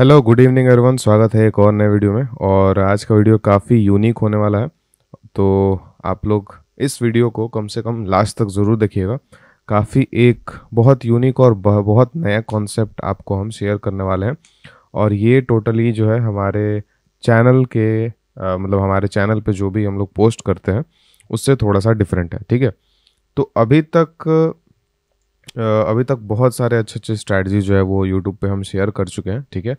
hello good evening everyone स्वागत है एक और नए वीडियो में और आज का वीडियो काफ़ी यूनिक होने वाला है तो आप लोग इस वीडियो को कम से कम लास्ट तक ज़रूर देखिएगा काफ़ी एक बहुत यूनिक और बहुत नया कॉन्सेप्ट आपको हम शेयर करने वाले हैं और ये टोटली जो है हमारे चैनल के आ, मतलब हमारे चैनल पे जो भी हम लोग पोस्ट करते हैं उससे थोड़ा सा डिफरेंट है ठीक है तो अभी तक अभी तक बहुत सारे अच्छे अच्छे स्ट्रैटजी जो है वो यूट्यूब पे हम शेयर कर चुके हैं ठीक है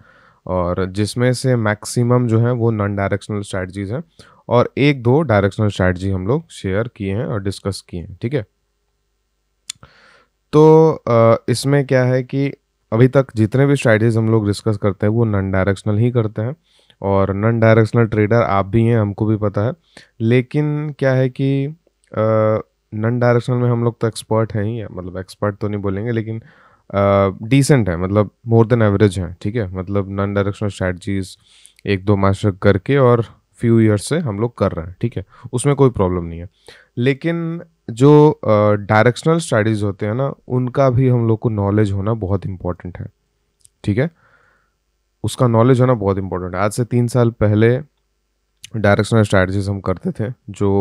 और जिसमें से मैक्सिमम जो है वो नॉन डायरेक्शनल स्ट्रैटजीज़ हैं और एक दो डायरेक्शनल स्ट्रैटजी हम लोग शेयर किए हैं और डिस्कस किए हैं ठीक है तो इसमें क्या है कि अभी तक जितने भी स्ट्रैटजीज हम लोग डिस्कस करते हैं वो नॉन डायरेक्शनल ही करते हैं और नॉन डायरेक्शनल ट्रेडर आप भी हैं हमको भी पता है लेकिन क्या है कि नन डायरेक्शनल में हम लोग तो एक्सपर्ट हैं ही है मतलब एक्सपर्ट तो नहीं बोलेंगे लेकिन डिसेंट uh, है मतलब मोर देन एवरेज है ठीक है मतलब नन डायरेक्शनल स्ट्रैटजीज एक दो मास्टर करके और फ्यू ईयर्स से हम लोग कर रहे हैं ठीक है उसमें कोई प्रॉब्लम नहीं है लेकिन जो डायरेक्शनल uh, स्टडीज़ होते हैं ना उनका भी हम लोग को नॉलेज होना बहुत इम्पॉर्टेंट है ठीक है उसका नॉलेज होना बहुत इम्पॉर्टेंट है आज से तीन साल पहले डायरेक्शनल स्ट्रैटेजीज हम करते थे जो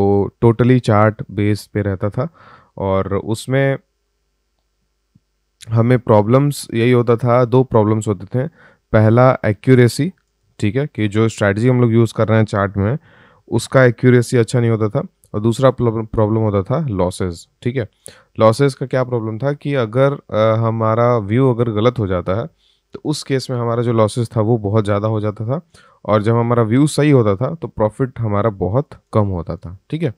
टोटली चार्ट बेस पे रहता था और उसमें हमें प्रॉब्लम्स यही होता था दो प्रॉब्लम्स होते थे पहला एक्यूरेसी ठीक है कि जो स्ट्रैटेजी हम लोग यूज़ कर रहे हैं चार्ट में उसका एक्यूरेसी अच्छा नहीं होता था और दूसरा प्रॉब्लम होता था लॉसेस ठीक है लॉसेस का क्या प्रॉब्लम था कि अगर आ, हमारा व्यू अगर गलत हो जाता है तो उस केस में हमारा जो लॉसेस था वो बहुत ज़्यादा हो जाता था और जब हमारा व्यू सही होता था तो प्रॉफिट हमारा बहुत कम होता था ठीक है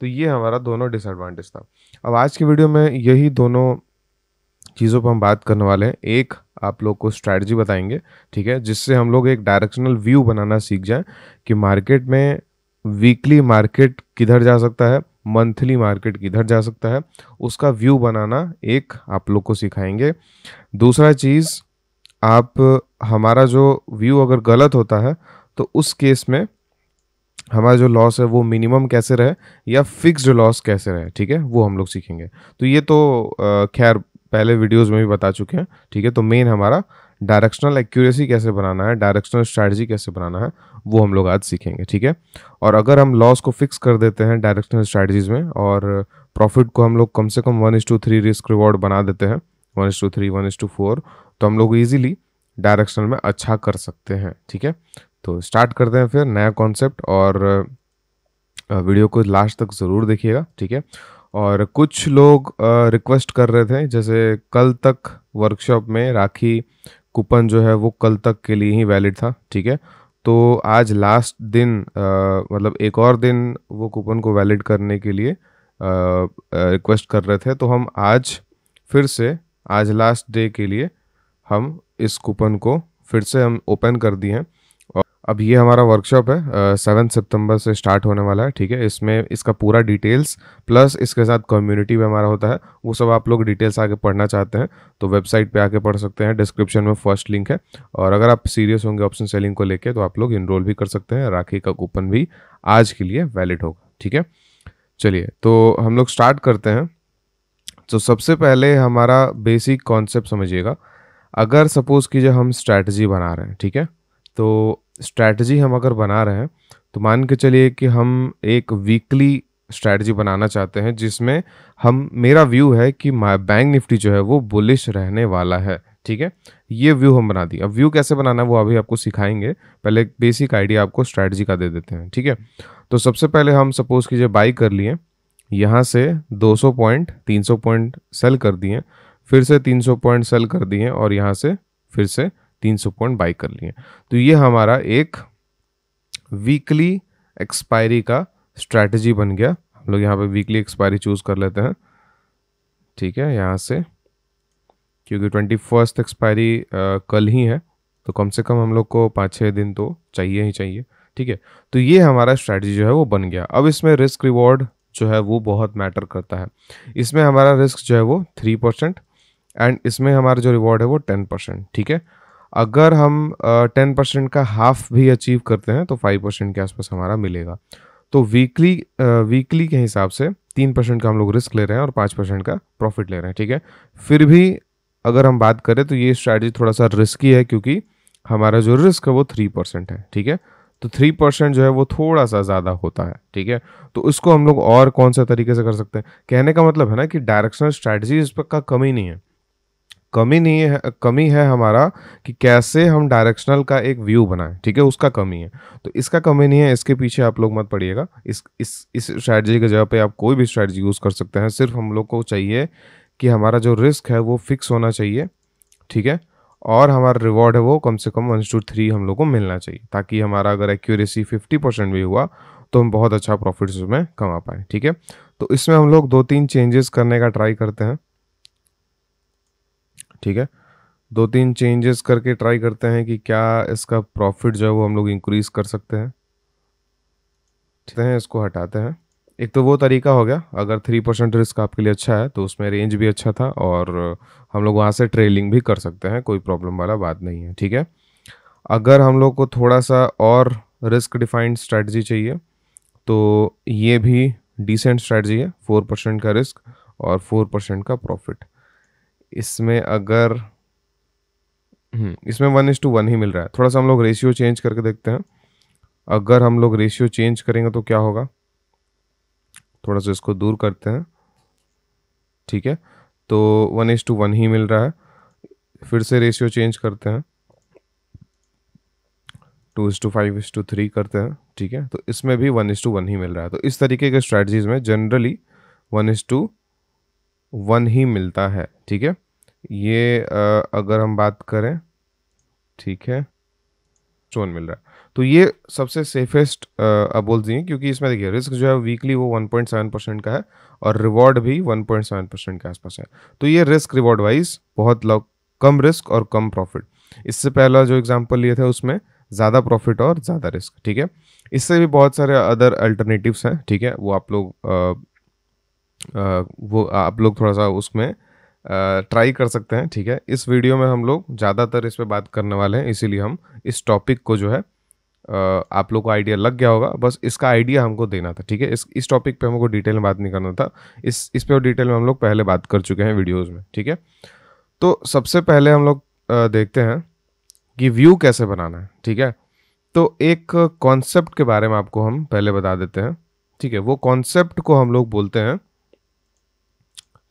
तो ये हमारा दोनों डिसएडवांटेज था अब आज के वीडियो में यही दोनों चीज़ों पर हम बात करने वाले हैं एक आप लोग को स्ट्रैटी बताएंगे ठीक है जिससे हम लोग एक डायरेक्शनल व्यू बनाना सीख जाएं कि मार्केट में वीकली मार्केट किधर जा सकता है मंथली मार्केट किधर जा सकता है उसका व्यू बनाना एक आप लोग को सिखाएंगे दूसरा चीज़ आप हमारा जो व्यू अगर गलत होता है तो उस केस में हमारा जो लॉस है वो मिनिमम कैसे रहे या फिक्स्ड लॉस कैसे रहे ठीक है वो हम लोग सीखेंगे तो ये तो खैर पहले वीडियोस में भी बता चुके हैं ठीक है तो मेन हमारा डायरेक्शनल एक्यूरेसी कैसे बनाना है डायरेक्शनल स्ट्रैटेजी कैसे बनाना है वो हम लोग आज सीखेंगे ठीक है और अगर हम लॉस को फिक्स कर देते हैं डायरेक्शनल स्ट्रैटेजीज में और प्रॉफिट को हम लोग कम से कम one is to three risk reward बना देते हैं one is to three one is to four तो हम लोग इजीली डायरेक्शनल में अच्छा कर सकते हैं ठीक है तो स्टार्ट करते हैं फिर नया कॉन्सेप्ट और वीडियो को लास्ट तक ज़रूर देखिएगा ठीक है और कुछ लोग रिक्वेस्ट कर रहे थे जैसे कल तक वर्कशॉप में राखी कूपन जो है वो कल तक के लिए ही वैलिड था ठीक है तो आज लास्ट दिन मतलब एक और दिन वो कूपन को वैलिड करने के लिए रिक्वेस्ट कर रहे थे तो हम आज फिर से आज लास्ट डे के लिए हम इस कूपन को फिर से हम ओपन कर दिए हैं और अब ये हमारा वर्कशॉप है सेवन सितंबर से स्टार्ट होने वाला है ठीक है इसमें इसका पूरा डिटेल्स प्लस इसके साथ कम्युनिटी भी हमारा होता है वो सब आप लोग डिटेल्स आके पढ़ना चाहते हैं तो वेबसाइट पे आके पढ़ सकते हैं डिस्क्रिप्शन में फर्स्ट लिंक है और अगर आप सीरियस होंगे ऑप्शन सेलिंग को लेकर तो आप लोग इनरोल भी कर सकते हैं राखी का कूपन भी आज के लिए वैलिड होगा ठीक है चलिए तो हम लोग स्टार्ट करते हैं तो सबसे पहले हमारा बेसिक कॉन्सेप्ट समझिएगा अगर सपोज़ कीजिए हम स्ट्रैटी बना रहे हैं ठीक है तो स्ट्रैटी हम अगर बना रहे हैं तो मान के चलिए कि हम एक वीकली स्ट्रैटी बनाना चाहते हैं जिसमें हम मेरा व्यू है कि बैंक निफ्टी जो है वो बुलिश रहने वाला है ठीक है ये व्यू हम बना दिए अब व्यू कैसे बनाना है वो अभी आपको सिखाएंगे पहले बेसिक आइडिया आपको स्ट्रैटी का दे देते हैं ठीक है तो सबसे पहले हम सपोज़ कीजिए बाई कर लिए यहाँ से 200 पॉइंट 300 पॉइंट सेल कर दिए फिर से 300 पॉइंट सेल कर दिए और यहाँ से फिर से 300 पॉइंट बाई कर लिए तो ये हमारा एक वीकली एक्सपायरी का स्ट्रैटेजी बन गया हम लोग यहाँ पे वीकली एक्सपायरी चूज़ कर लेते हैं ठीक है यहाँ से क्योंकि ट्वेंटी फर्स्ट एक्सपायरी कल ही है तो कम से कम हम लोग को पाँच छः दिन तो चाहिए ही चाहिए ठीक है तो ये हमारा स्ट्रैटेजी जो है वो बन गया अब इसमें रिस्क रिवॉर्ड जो है वो बहुत मैटर करता है इसमें हमारा रिस्क जो है वो थ्री परसेंट एंड इसमें हमारा जो रिवॉर्ड है वो टेन परसेंट ठीक है अगर हम टेन परसेंट का हाफ भी अचीव करते हैं तो फाइव परसेंट के आसपास हमारा मिलेगा तो वीकली वीकली के हिसाब से तीन परसेंट का हम लोग रिस्क ले रहे हैं और पाँच परसेंट का प्रॉफिट ले रहे हैं ठीक है फिर भी अगर हम बात करें तो ये स्ट्रैटेजी थोड़ा सा रिस्की है क्योंकि हमारा जो रिस्क है वो थ्री परसेंट है ठीक है तो थ्री परसेंट जो है वो थोड़ा सा ज़्यादा होता है ठीक है तो इसको हम लोग और कौन सा तरीके से कर सकते हैं कहने का मतलब है ना कि डायरेक्शनल स्ट्रैटेजी इस पर का कमी नहीं है कमी नहीं है कमी है हमारा कि कैसे हम डायरेक्शनल का एक व्यू बनाएं ठीक है उसका कमी है तो इसका कमी नहीं है इसके पीछे आप लोग मत पड़िएगा इस इस इस स्ट्रैटी की जगह पे आप कोई भी स्ट्रैटेजी यूज़ कर सकते हैं सिर्फ हम लोग को चाहिए कि हमारा जो रिस्क है वो फिक्स होना चाहिए ठीक है और हमारा रिवॉर्ड है वो कम से कम वन टू थ्री हम लोग को मिलना चाहिए ताकि हमारा अगर एक्यूरेसी फिफ्टी परसेंट भी हुआ तो हम बहुत अच्छा प्रॉफिट उसमें कमा पाएँ ठीक है तो इसमें हम लोग दो तीन चेंजेस करने का ट्राई करते हैं ठीक है दो तीन चेंजेस करके ट्राई करते हैं कि क्या इसका प्रॉफिट जो है वो हम लोग इंक्रीज़ कर सकते हैं ठीक है इसको हटाते हैं एक तो वो तरीका हो गया अगर थ्री परसेंट रिस्क आपके लिए अच्छा है तो उसमें रेंज भी अच्छा था और हम लोग वहाँ से ट्रेलिंग भी कर सकते हैं कोई प्रॉब्लम वाला बात नहीं है ठीक है अगर हम लोग को थोड़ा सा और रिस्क डिफाइंड स्ट्रैटी चाहिए तो ये भी डिसेंट स्ट्रैटी है फोर परसेंट का रिस्क और फोर परसेंट का प्रॉफिट इसमें अगर हम्म, इसमें वन इज टू वन ही मिल रहा है थोड़ा सा हम लोग रेशियो चेंज करके देखते हैं अगर हम लोग रेशियो चेंज करेंगे तो क्या होगा थोड़ा सा इसको दूर करते हैं ठीक है तो वन इज टू वन ही मिल रहा है फिर से रेशियो चेंज करते हैं two is to five is to three करते हैं ठीक है तो इसमें भी वन इज टू वन ही मिल रहा है तो इस तरीके के स्ट्रेटजीज में generally one is to one ही मिलता है ठीक है ये अगर हम बात करें ठीक है स्टोन मिल रहा है तो ये सबसे सेफेस्ट अब बोल दिए क्योंकि इसमें देखिए रिस्क जो है वीकली वो 1.7 परसेंट का है और रिवॉर्ड भी 1.7 परसेंट के आसपास है तो ये रिस्क रिवॉर्ड वाइज बहुत कम रिस्क और कम प्रॉफिट इससे पहला जो एग्जाम्पल लिए थे उसमें ज़्यादा प्रॉफिट और ज़्यादा रिस्क ठीक है इससे भी बहुत सारे अदर अल्टरनेटिव्स हैं ठीक है वो आप लोग वो आप लोग थोड़ा सा उसमें ट्राई कर सकते हैं ठीक है इस वीडियो में हम लोग ज़्यादातर इस पर बात करने वाले हैं इसीलिए हम इस टॉपिक को जो है आप लोग को आइडिया लग गया होगा बस इसका आइडिया हमको देना था ठीक है इस इस टॉपिक पे हमको डिटेल में बात नहीं करना था इस इस पे डिटेल में हम लोग पहले बात कर चुके हैं वीडियोस में ठीक है तो सबसे पहले हम लोग देखते हैं कि व्यू कैसे बनाना है ठीक है तो एक कॉन्सेप्ट के बारे में आपको हम पहले बता देते हैं ठीक है वो कॉन्सेप्ट को हम लोग बोलते हैं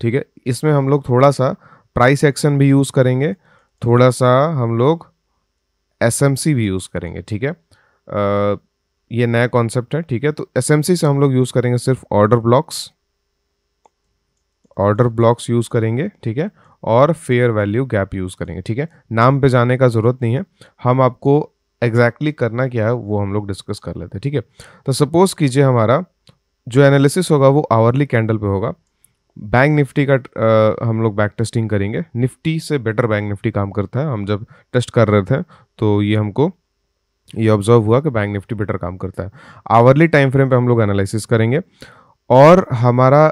ठीक है इसमें हम लोग थोड़ा सा प्राइस एक्शन भी यूज़ करेंगे थोड़ा सा हम लोग एस भी यूज़ करेंगे ठीक है ये नया कॉन्सेप्ट है ठीक है तो एस से हम लोग यूज़ करेंगे सिर्फ order blocks order blocks use करेंगे ठीक है और फेयर वैल्यू गैप यूज़ करेंगे ठीक है नाम पे जाने का ज़रूरत नहीं है हम आपको एग्जैक्टली exactly करना क्या है वो हम लोग डिस्कस कर लेते हैं ठीक है तो सपोज़ कीजिए हमारा जो एनालिसिस होगा वो आवरली कैंडल पे होगा बैंक निफ्टी का आ, हम लोग बैक टेस्टिंग करेंगे निफ्टी से बेटर बैंक निफ्टी काम करता है हम जब टेस्ट कर रहे थे तो ये हमको ये ऑब्जर्व हुआ कि बैंक निफ्टी बेटर काम करता है आवरली टाइम फ्रेम पे हम लोग एनालिसिस करेंगे और हमारा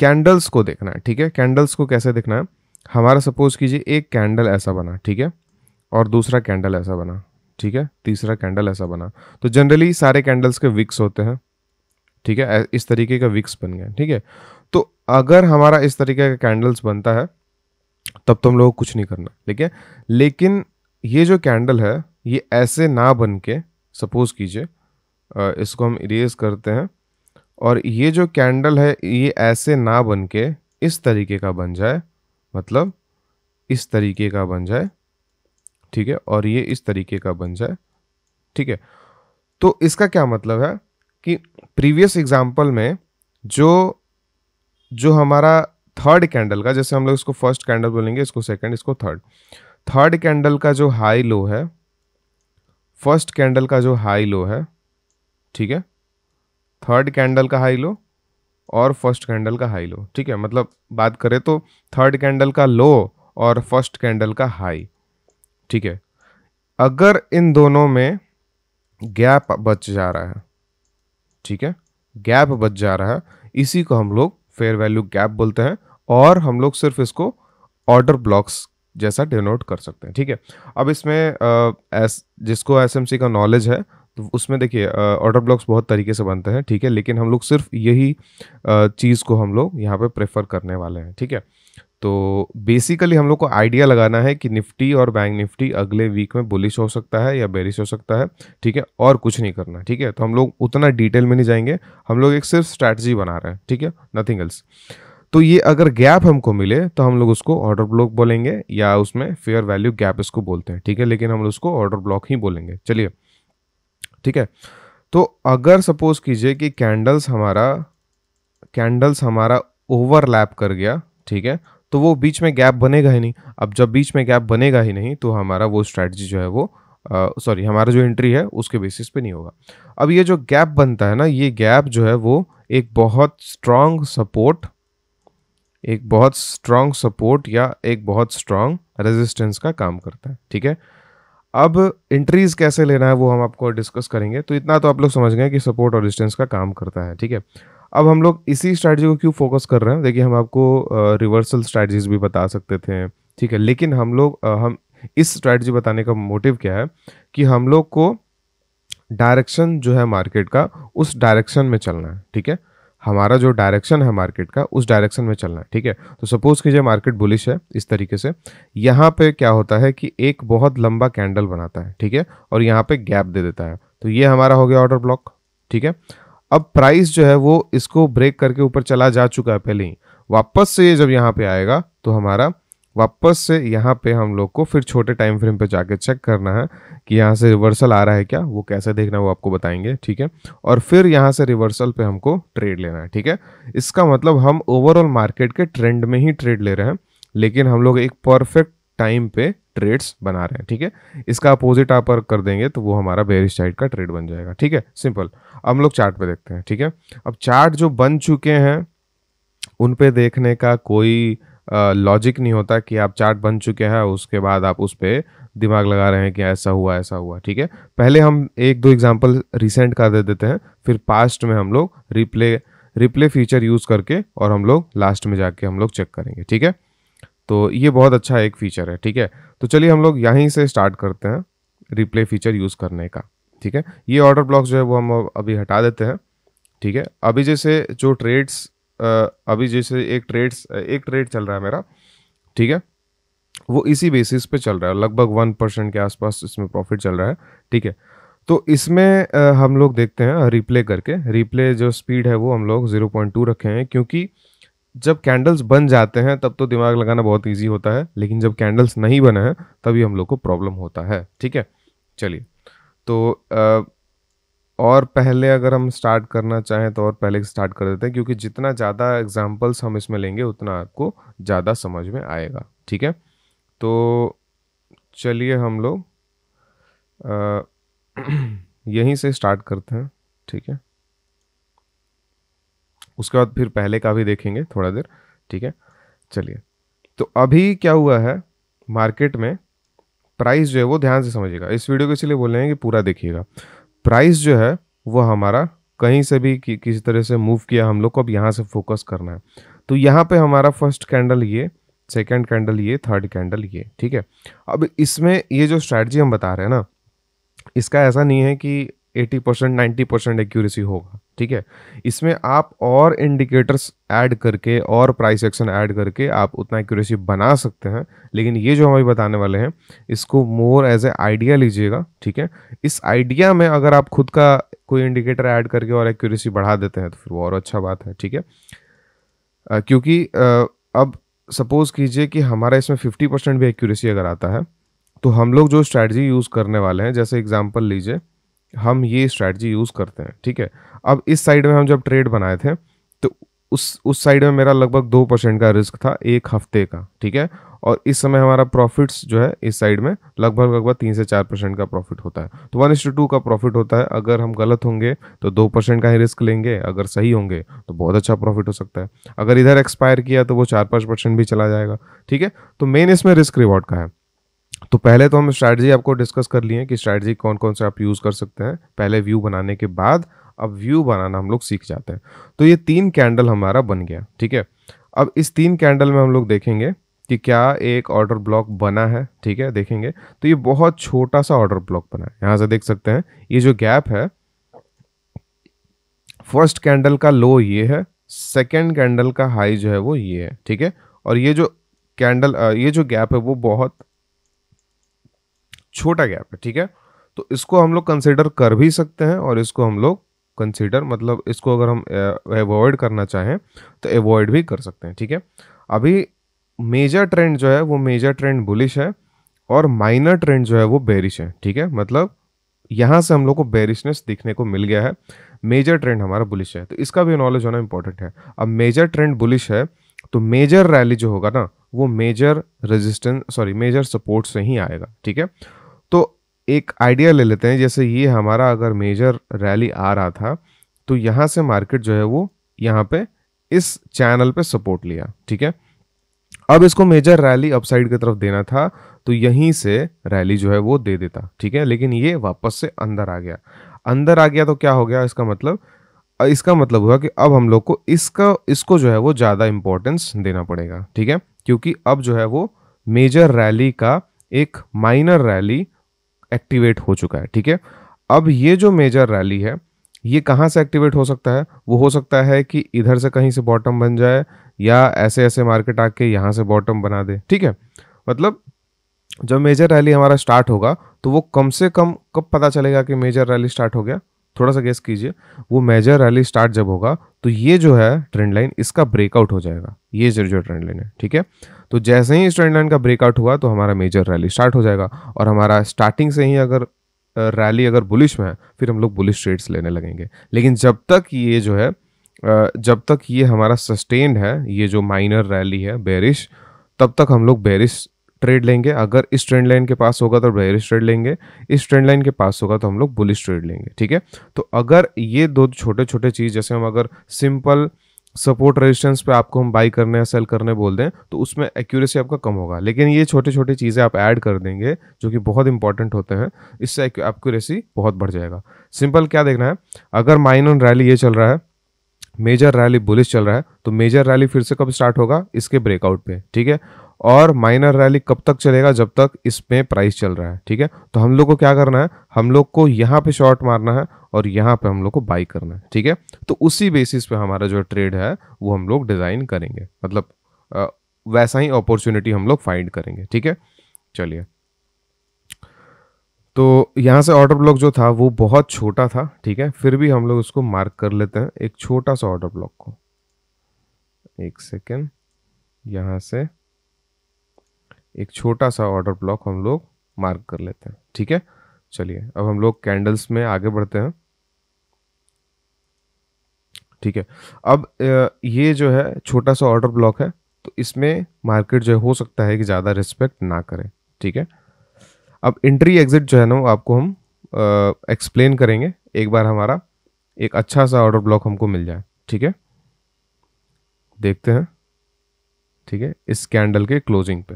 कैंडल्स को देखना है ठीक है कैंडल्स को कैसे देखना है हमारा सपोज कीजिए एक कैंडल ऐसा बना ठीक है और दूसरा कैंडल ऐसा बना ठीक है तीसरा कैंडल ऐसा बना तो जनरली सारे कैंडल्स के विक्स होते हैं ठीक है इस तरीके का विक्स बन गया ठीक है तो अगर हमारा इस तरीके का कैंडल्स बनता है तब तुम तो लोग कुछ नहीं करना ठीक है लेकिन ये जो कैंडल है ये ऐसे ना बन के सपोज़ कीजिए इसको हम इरेज करते हैं और ये जो कैंडल है ये ऐसे ना बन के इस तरीके का बन जाए मतलब इस तरीके का बन जाए ठीक है और ये इस तरीके का बन जाए ठीक है तो इसका क्या मतलब है कि प्रीवियस एग्जाम्पल में जो जो हमारा थर्ड कैंडल का जैसे हम लोग इसको फर्स्ट कैंडल बोलेंगे इसको सेकंड इसको थर्ड थर्ड कैंडल का जो हाई लो है फर्स्ट कैंडल का जो हाई लो है ठीक है थर्ड कैंडल का हाई लो और फर्स्ट कैंडल का हाई लो ठीक है मतलब बात करें तो थर्ड कैंडल का लो और फर्स्ट कैंडल का हाई ठीक है अगर इन दोनों में गैप बच जा रहा है ठीक है गैप बच जा रहा है इसी को हम लोग फेयर वैल्यू गैप बोलते हैं और हम लोग सिर्फ इसको ऑर्डर ब्लॉक्स जैसा डिनोट कर सकते हैं ठीक है अब इसमें एस जिसको एस का नॉलेज है तो उसमें देखिए ऑर्डर ब्लॉक्स बहुत तरीके से बनते हैं ठीक है लेकिन हम लोग सिर्फ यही चीज़ को हम लोग यहाँ पे प्रेफर करने वाले हैं ठीक है तो बेसिकली हम लोग को आइडिया लगाना है कि निफ्टी और बैंक निफ्टी अगले वीक में बुलिश हो सकता है या बेरिश हो सकता है ठीक है और कुछ नहीं करना ठीक है तो हम लोग उतना डिटेल में नहीं जाएंगे हम लोग एक सिर्फ स्ट्रैटेजी बना रहे हैं ठीक है नथिंग एल्स तो ये अगर गैप हमको मिले तो हम लोग उसको ऑर्डर ब्लॉक बोलेंगे या उसमें फेयर वैल्यू गैप इसको बोलते हैं ठीक है लेकिन हम लोग उसको ऑर्डर ब्लॉक ही बोलेंगे चलिए ठीक है तो अगर सपोज कीजिए कि कैंडल्स हमारा कैंडल्स हमारा ओवरलैप कर गया ठीक है तो वो बीच में गैप बनेगा ही नहीं अब जब बीच में गैप बनेगा ही नहीं तो हमारा वो स्ट्रैटी जो है वो सॉरी हमारा जो एंट्री है उसके बेसिस पे नहीं होगा अब ये जो गैप बनता है ना ये गैप जो है वो एक बहुत स्ट्रांग सपोर्ट एक बहुत स्ट्रांग सपोर्ट या एक बहुत स्ट्रांग रेजिस्टेंस का काम करता है ठीक है अब इंट्रीज कैसे लेना है वो हम आपको डिस्कस करेंगे तो इतना तो आप लोग समझ गए कि सपोर्ट और रेजिस्टेंस का काम करता है ठीक है अब हम लोग इसी स्ट्रैटेजी को क्यों फोकस कर रहे हैं देखिए हम आपको रिवर्सल स्ट्रैटेजीज भी बता सकते थे ठीक है लेकिन हम लोग हम इस स्ट्रैटेजी बताने का मोटिव क्या है कि हम लोग को डायरेक्शन जो है मार्केट का उस डायरेक्शन में चलना है ठीक है हमारा जो डायरेक्शन है मार्केट का उस डायरेक्शन में चलना है ठीक है तो सपोज कीजिए मार्केट बुलिश है इस तरीके से यहाँ पे क्या होता है कि एक बहुत लंबा कैंडल बनाता है ठीक है और यहाँ पे गैप दे देता है तो ये हमारा हो गया ऑर्डर ब्लॉक ठीक है अब प्राइस जो है वो इसको ब्रेक करके ऊपर चला जा चुका है पहले ही वापस से ये जब यहाँ पे आएगा तो हमारा वापस से यहाँ पे हम लोग को फिर छोटे टाइम फ्रेम पे जाके चेक करना है कि यहाँ से रिवर्सल आ रहा है क्या वो कैसे देखना है वो आपको बताएंगे ठीक है और फिर यहाँ से रिवर्सल पे हमको ट्रेड लेना है ठीक है इसका मतलब हम ओवरऑल मार्केट के ट्रेंड में ही ट्रेड ले रहे हैं लेकिन हम लोग एक परफेक्ट टाइम पे ट्रेड्स बना रहे हैं ठीक है इसका अपोजिट आप कर देंगे तो वो हमारा बेरिश साइड का ट्रेड बन जाएगा ठीक है सिंपल हम लोग चार्ट पे देखते हैं ठीक है अब चार्ट जो बन चुके हैं उन पे देखने का कोई लॉजिक नहीं होता कि आप चार्ट बन चुके हैं उसके बाद आप उस पर दिमाग लगा रहे हैं कि ऐसा हुआ ऐसा हुआ ठीक है पहले हम एक दो एग्जाम्पल रिसेंट का दे देते हैं फिर पास्ट में हम लोग रिप्ले रिप्ले फीचर यूज़ करके और हम लोग लास्ट में जाके हम लोग चेक करेंगे ठीक है तो ये बहुत अच्छा एक फीचर है ठीक है तो चलिए हम लोग यहीं से स्टार्ट करते हैं रिप्ले फीचर यूज़ करने का ठीक है ये ऑर्डर ब्लॉक्स जो है वो हम अभी हटा देते हैं ठीक है अभी जैसे जो ट्रेड्स अभी जैसे एक ट्रेड्स एक ट्रेड चल रहा है मेरा ठीक है वो इसी बेसिस पे चल रहा है लगभग वन परसेंट के आसपास इसमें प्रॉफिट चल रहा है ठीक है तो इसमें हम लोग देखते हैं रिप्ले करके रिप्ले जो स्पीड है वो हम लोग ज़ीरो पॉइंट टू रखे हैं क्योंकि जब कैंडल्स बन जाते हैं तब तो दिमाग लगाना बहुत ईजी होता है लेकिन जब कैंडल्स नहीं बने हैं तभी हम लोग को प्रॉब्लम होता है ठीक है चलिए तो आ, और पहले अगर हम स्टार्ट करना चाहें तो और पहले स्टार्ट कर देते हैं क्योंकि जितना ज़्यादा एग्जाम्पल्स हम इसमें लेंगे उतना आपको ज़्यादा समझ में आएगा ठीक है तो चलिए हम लोग यहीं से स्टार्ट करते हैं ठीक है उसके बाद फिर पहले का भी देखेंगे थोड़ा देर ठीक है चलिए तो अभी क्या हुआ है मार्केट में प्राइस जो है वो ध्यान से समझिएगा इस वीडियो को इसलिए बोल रहे हैं कि पूरा देखिएगा प्राइस जो है वो हमारा कहीं से भी कि, किसी तरह से मूव किया हम लोग को अब यहाँ से फोकस करना है तो यहाँ पे हमारा फर्स्ट कैंडल ये सेकंड कैंडल ये थर्ड कैंडल ये ठीक है अब इसमें ये जो स्ट्रैटी हम बता रहे हैं ना इसका ऐसा नहीं है कि eighty percent ninety percent accuracy होगा ठीक है इसमें आप और इंडिकेटर्स ऐड करके और प्राइस एक्शन ऐड करके आप उतना एक्यूरेसी बना सकते हैं लेकिन ये जो हम अभी बताने वाले हैं इसको मोर एज ए आइडिया लीजिएगा ठीक है इस आइडिया में अगर आप खुद का कोई इंडिकेटर ऐड करके और एक्यूरेसी बढ़ा देते हैं तो फिर वो और अच्छा बात है ठीक है क्योंकि आ, अब सपोज़ कीजिए कि हमारा इसमें फिफ्टी परसेंट भी एक्यूरेसी अगर आता है तो हम लोग जो स्ट्रैटी यूज़ करने वाले हैं जैसे एग्जाम्पल लीजिए हम ये स्ट्रैटी यूज़ करते हैं ठीक है अब इस साइड में हम जब ट्रेड बनाए थे तो उस उस साइड में मेरा लगभग दो परसेंट का रिस्क था एक हफ्ते का ठीक है और इस समय हमारा प्रॉफिट्स जो है इस साइड में लगभग लगभग तीन से चार परसेंट का प्रॉफिट होता है तो वन इंस टू टू का प्रॉफिट होता है अगर हम गलत होंगे तो दो परसेंट का ही रिस्क लेंगे अगर सही होंगे तो बहुत अच्छा प्रॉफिट हो सकता है अगर इधर एक्सपायर किया तो वो चार पाँच परसेंट भी चला जाएगा ठीक है तो मेन इसमें रिस्क रिवॉर्ड का है तो पहले तो हम स्ट्रैटी आपको डिस्कस कर लिए कि स्ट्रैटी कौन कौन से आप यूज़ कर सकते हैं पहले व्यू बनाने के बाद अब व्यू बनाना हम लोग सीख जाते हैं तो ये तीन कैंडल हमारा बन गया ठीक है अब इस तीन कैंडल में हम लोग देखेंगे कि क्या एक ऑर्डर ब्लॉक बना है ठीक है देखेंगे तो ये बहुत छोटा सा ऑर्डर ब्लॉक बना है यहाँ से देख सकते हैं ये जो गैप है फर्स्ट कैंडल का लो ये है सेकेंड कैंडल का हाई जो है वो ये है ठीक है और ये जो कैंडल ये जो गैप है वो बहुत छोटा गैप है ठीक है तो इसको हम लोग कंसिडर कर भी सकते हैं और इसको हम लोग कंसिडर मतलब इसको अगर हम एवॉयड करना चाहें तो एवॉयड भी कर सकते हैं ठीक है अभी मेजर ट्रेंड जो है वो मेजर ट्रेंड बुलिश है और माइनर ट्रेंड जो है वो बेरिश है ठीक है मतलब यहाँ से हम लोग को बेरिशनेस दिखने को मिल गया है मेजर ट्रेंड हमारा बुलिश है तो इसका भी नॉलेज होना इंपॉर्टेंट है अब मेजर ट्रेंड बुलिश है तो मेजर रैली जो होगा ना वो major resistance sorry major support से ही आएगा ठीक है तो एक आइडिया ले लेते हैं जैसे ये हमारा अगर मेजर रैली आ रहा था तो यहाँ से मार्केट जो है वो यहाँ पे इस चैनल पे सपोर्ट लिया ठीक है अब इसको मेजर रैली अपसाइड की तरफ देना था तो यहीं से रैली जो है वो दे देता ठीक है लेकिन ये वापस से अंदर आ गया अंदर आ गया तो क्या हो गया इसका मतलब इसका मतलब हुआ कि अब हम लोग को इसका इसको जो है वो ज़्यादा इंपॉर्टेंस देना पड़ेगा ठीक है क्योंकि अब जो है वो मेजर रैली का एक माइनर रैली एक्टिवेट हो चुका है ठीक है अब ये जो मेजर रैली है ये कहाँ से एक्टिवेट हो सकता है वो हो सकता है कि इधर से कहीं से बॉटम बन जाए या ऐसे ऐसे मार्केट आके यहाँ से बॉटम बना दे ठीक है मतलब जब मेजर रैली हमारा स्टार्ट होगा तो वो कम से कम कब पता चलेगा कि मेजर रैली स्टार्ट हो गया थोड़ा सा गेस कीजिए वो मेजर रैली स्टार्ट जब होगा तो ये जो है ट्रेंड लाइन इसका ब्रेकआउट हो जाएगा ये जो जो ट्रेंड लाइन है ठीक है तो जैसे ही इस ट्रेंड लाइन का ब्रेकआउट हुआ तो हमारा मेजर रैली स्टार्ट हो जाएगा और हमारा स्टार्टिंग से ही अगर रैली अगर बुलिश में है फिर हम लोग बुलिश ट्रेड्स लेने लगेंगे लेकिन जब तक ये जो है जब तक ये हमारा सस्टेन्ड है ये जो माइनर रैली है बेरिश तब तक हम लोग बेरिश ट्रेड लेंगे अगर इस ट्रेंड लाइन के पास होगा तो बेरिश ट्रेड लेंगे इस ट्रेंड लाइन के पास होगा तो हम लोग बुलिस ट्रेड लेंगे ठीक है तो अगर ये दो छोटे छोटे चीज़ जैसे हम अगर सिंपल सपोर्ट रेजिस्टेंस पे आपको हम बाई करने या सेल करने बोल दें तो उसमें एक्यूरेसी आपका कम होगा लेकिन ये छोटे छोटे चीज़ें आप ऐड कर देंगे जो कि बहुत इंपॉर्टेंट होते हैं इससे एक्यूरेसी बहुत बढ़ जाएगा सिंपल क्या देखना है अगर माइन ऑन रैली ये चल रहा है मेजर रैली बुलिश चल रहा है तो मेजर रैली फिर से कब स्टार्ट होगा इसके ब्रेकआउट पे ठीक है और माइनर रैली कब तक चलेगा जब तक इसमें प्राइस चल रहा है ठीक है तो हम लोग को क्या करना है हम लोग को यहाँ पे शॉर्ट मारना है और यहाँ पे हम लोग को बाई करना है ठीक है तो उसी बेसिस पे हमारा जो ट्रेड है वो हम लोग डिज़ाइन करेंगे मतलब वैसा ही अपॉर्चुनिटी हम लोग फाइंड करेंगे ठीक है चलिए तो यहाँ से ऑर्डर ब्लॉक जो था वो बहुत छोटा था ठीक है फिर भी हम लोग उसको मार्क कर लेते हैं एक छोटा सा ऑर्डर ब्लॉक को एक सेकेंड यहाँ से एक छोटा सा ऑर्डर ब्लॉक हम लोग मार्क कर लेते हैं ठीक है चलिए अब हम लोग कैंडल्स में आगे बढ़ते हैं ठीक है अब ये जो है छोटा सा ऑर्डर ब्लॉक है तो इसमें मार्केट जो है हो सकता है कि ज़्यादा रिस्पेक्ट ना करें ठीक है अब एंट्री एग्जिट जो है ना वो आपको हम एक्सप्लेन करेंगे एक बार हमारा एक अच्छा सा ऑर्डर ब्लॉक हमको मिल जाए ठीक है देखते हैं ठीक है इस कैंडल के क्लोजिंग पे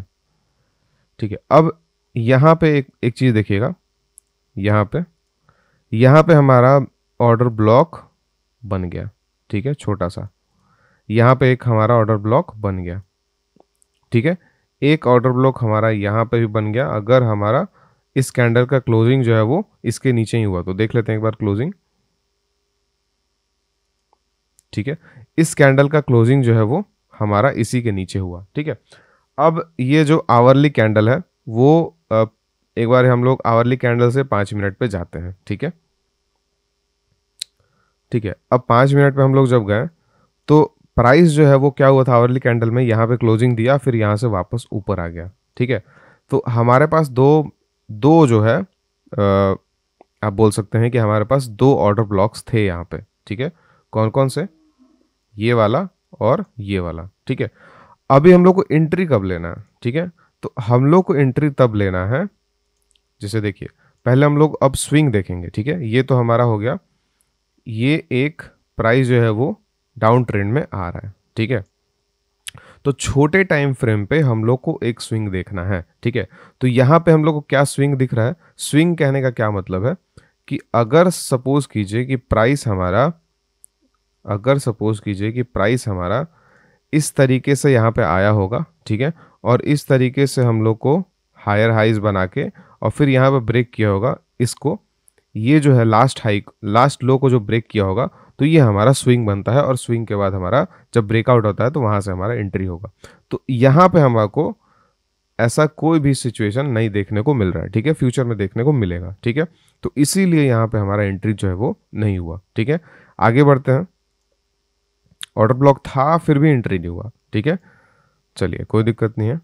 ठीक है अब यहाँ पे एक एक चीज़ देखिएगा यहाँ पे यहाँ पे हमारा ऑर्डर ब्लॉक बन गया ठीक है छोटा सा यहाँ पे एक हमारा ऑर्डर ब्लॉक बन गया ठीक है एक ऑर्डर ब्लॉक हमारा यहाँ पे भी बन गया अगर हमारा इस कैंडल का क्लोजिंग जो है वो इसके नीचे ही हुआ तो देख लेते हैं एक बार क्लोजिंग ठीक है इस कैंडल का क्लोजिंग जो है वो हमारा इसी के नीचे हुआ ठीक है अब ये जो आवरली कैंडल है वो एक बार हम लोग आवरली कैंडल से पाँच मिनट पे जाते हैं ठीक है ठीक है अब पाँच मिनट पे हम लोग जब गए तो प्राइस जो है वो क्या हुआ था आवरली कैंडल में यहाँ पे क्लोजिंग दिया फिर यहाँ से वापस ऊपर आ गया ठीक है तो हमारे पास दो दो जो है आप बोल सकते हैं कि हमारे पास दो ऑर्डर ब्लॉक्स थे यहाँ पे ठीक है कौन कौन से ये वाला और ये वाला ठीक है अभी हम लोग को एंट्री कब लेना है ठीक है तो हम लोग को एंट्री तब लेना है जैसे देखिए पहले हम लोग अब स्विंग देखेंगे ठीक है ये तो हमारा हो गया ये एक प्राइस जो है वो डाउन ट्रेंड में आ रहा है ठीक है तो छोटे टाइम फ्रेम पे हम लोग को एक स्विंग देखना है ठीक है तो यहाँ पे हम लोग को क्या स्विंग दिख रहा है स्विंग कहने का क्या मतलब है कि अगर सपोज कीजिए कि प्राइस हमारा अगर सपोज कीजिए कि प्राइस हमारा इस तरीके से यहाँ पे आया होगा ठीक है और इस तरीके से हम लोग को हायर हाइज बना के और फिर यहाँ पे ब्रेक किया होगा इसको ये जो है लास्ट हाई लास्ट लो को जो ब्रेक किया होगा तो ये हमारा स्विंग बनता है और स्विंग के बाद हमारा जब ब्रेकआउट होता है तो वहाँ से हमारा एंट्री होगा तो यहाँ हमारा को ऐसा कोई भी सिचुएशन नहीं देखने को मिल रहा है ठीक है फ्यूचर में देखने को मिलेगा ठीक है तो इसीलिए यहाँ पे हमारा एंट्री जो है वो नहीं हुआ ठीक है आगे बढ़ते हैं ऑर्डर ब्लॉक था फिर भी एंट्री नहीं हुआ ठीक है चलिए कोई दिक्कत नहीं है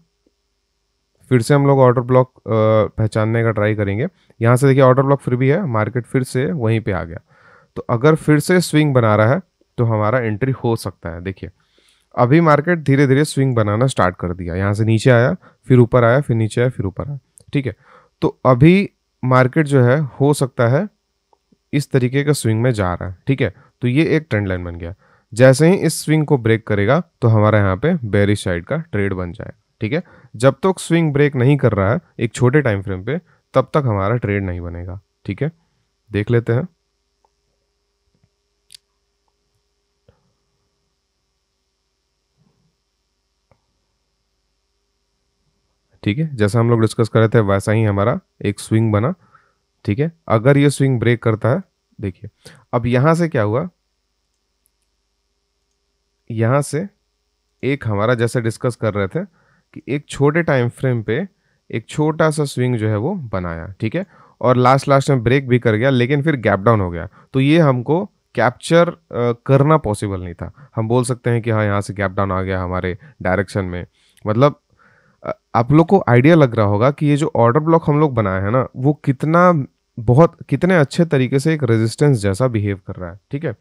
फिर से हम लोग ऑर्डर ब्लॉक पहचानने का ट्राई करेंगे यहाँ से देखिए ऑर्डर ब्लॉक फिर भी है मार्केट फिर से वहीं पे आ गया तो अगर फिर से स्विंग बना रहा है तो हमारा एंट्री हो सकता है देखिए अभी मार्केट धीरे धीरे स्विंग बनाना स्टार्ट कर दिया यहाँ से नीचे आया फिर ऊपर आया फिर नीचे आया फिर ऊपर आया ठीक है तो अभी मार्केट जो है हो सकता है इस तरीके का स्विंग में जा रहा है ठीक है तो ये एक ट्रेंड लाइन बन गया जैसे ही इस स्विंग को ब्रेक करेगा तो हमारा यहाँ पे बेरिश साइड का ट्रेड बन जाए ठीक है जब तक तो स्विंग ब्रेक नहीं कर रहा है एक छोटे टाइम फ्रेम पे तब तक हमारा ट्रेड नहीं बनेगा ठीक है देख लेते हैं ठीक है जैसा हम लोग डिस्कस कर रहे थे वैसा ही हमारा एक स्विंग बना ठीक है अगर ये स्विंग ब्रेक करता है देखिए अब यहां से क्या हुआ यहाँ से एक हमारा जैसे डिस्कस कर रहे थे कि एक छोटे टाइम फ्रेम पे एक छोटा सा स्विंग जो है वो बनाया ठीक है और लास्ट लास्ट में ब्रेक भी कर गया लेकिन फिर गैप डाउन हो गया तो ये हमको कैप्चर करना पॉसिबल नहीं था हम बोल सकते हैं कि हाँ यहाँ से गैप डाउन आ गया हमारे डायरेक्शन में मतलब आप लोग को आइडिया लग रहा होगा कि ये जो ऑर्डर ब्लॉक हम लोग बनाए हैं ना वो कितना बहुत कितने अच्छे तरीके से एक रेजिस्टेंस जैसा बिहेव कर रहा है ठीक है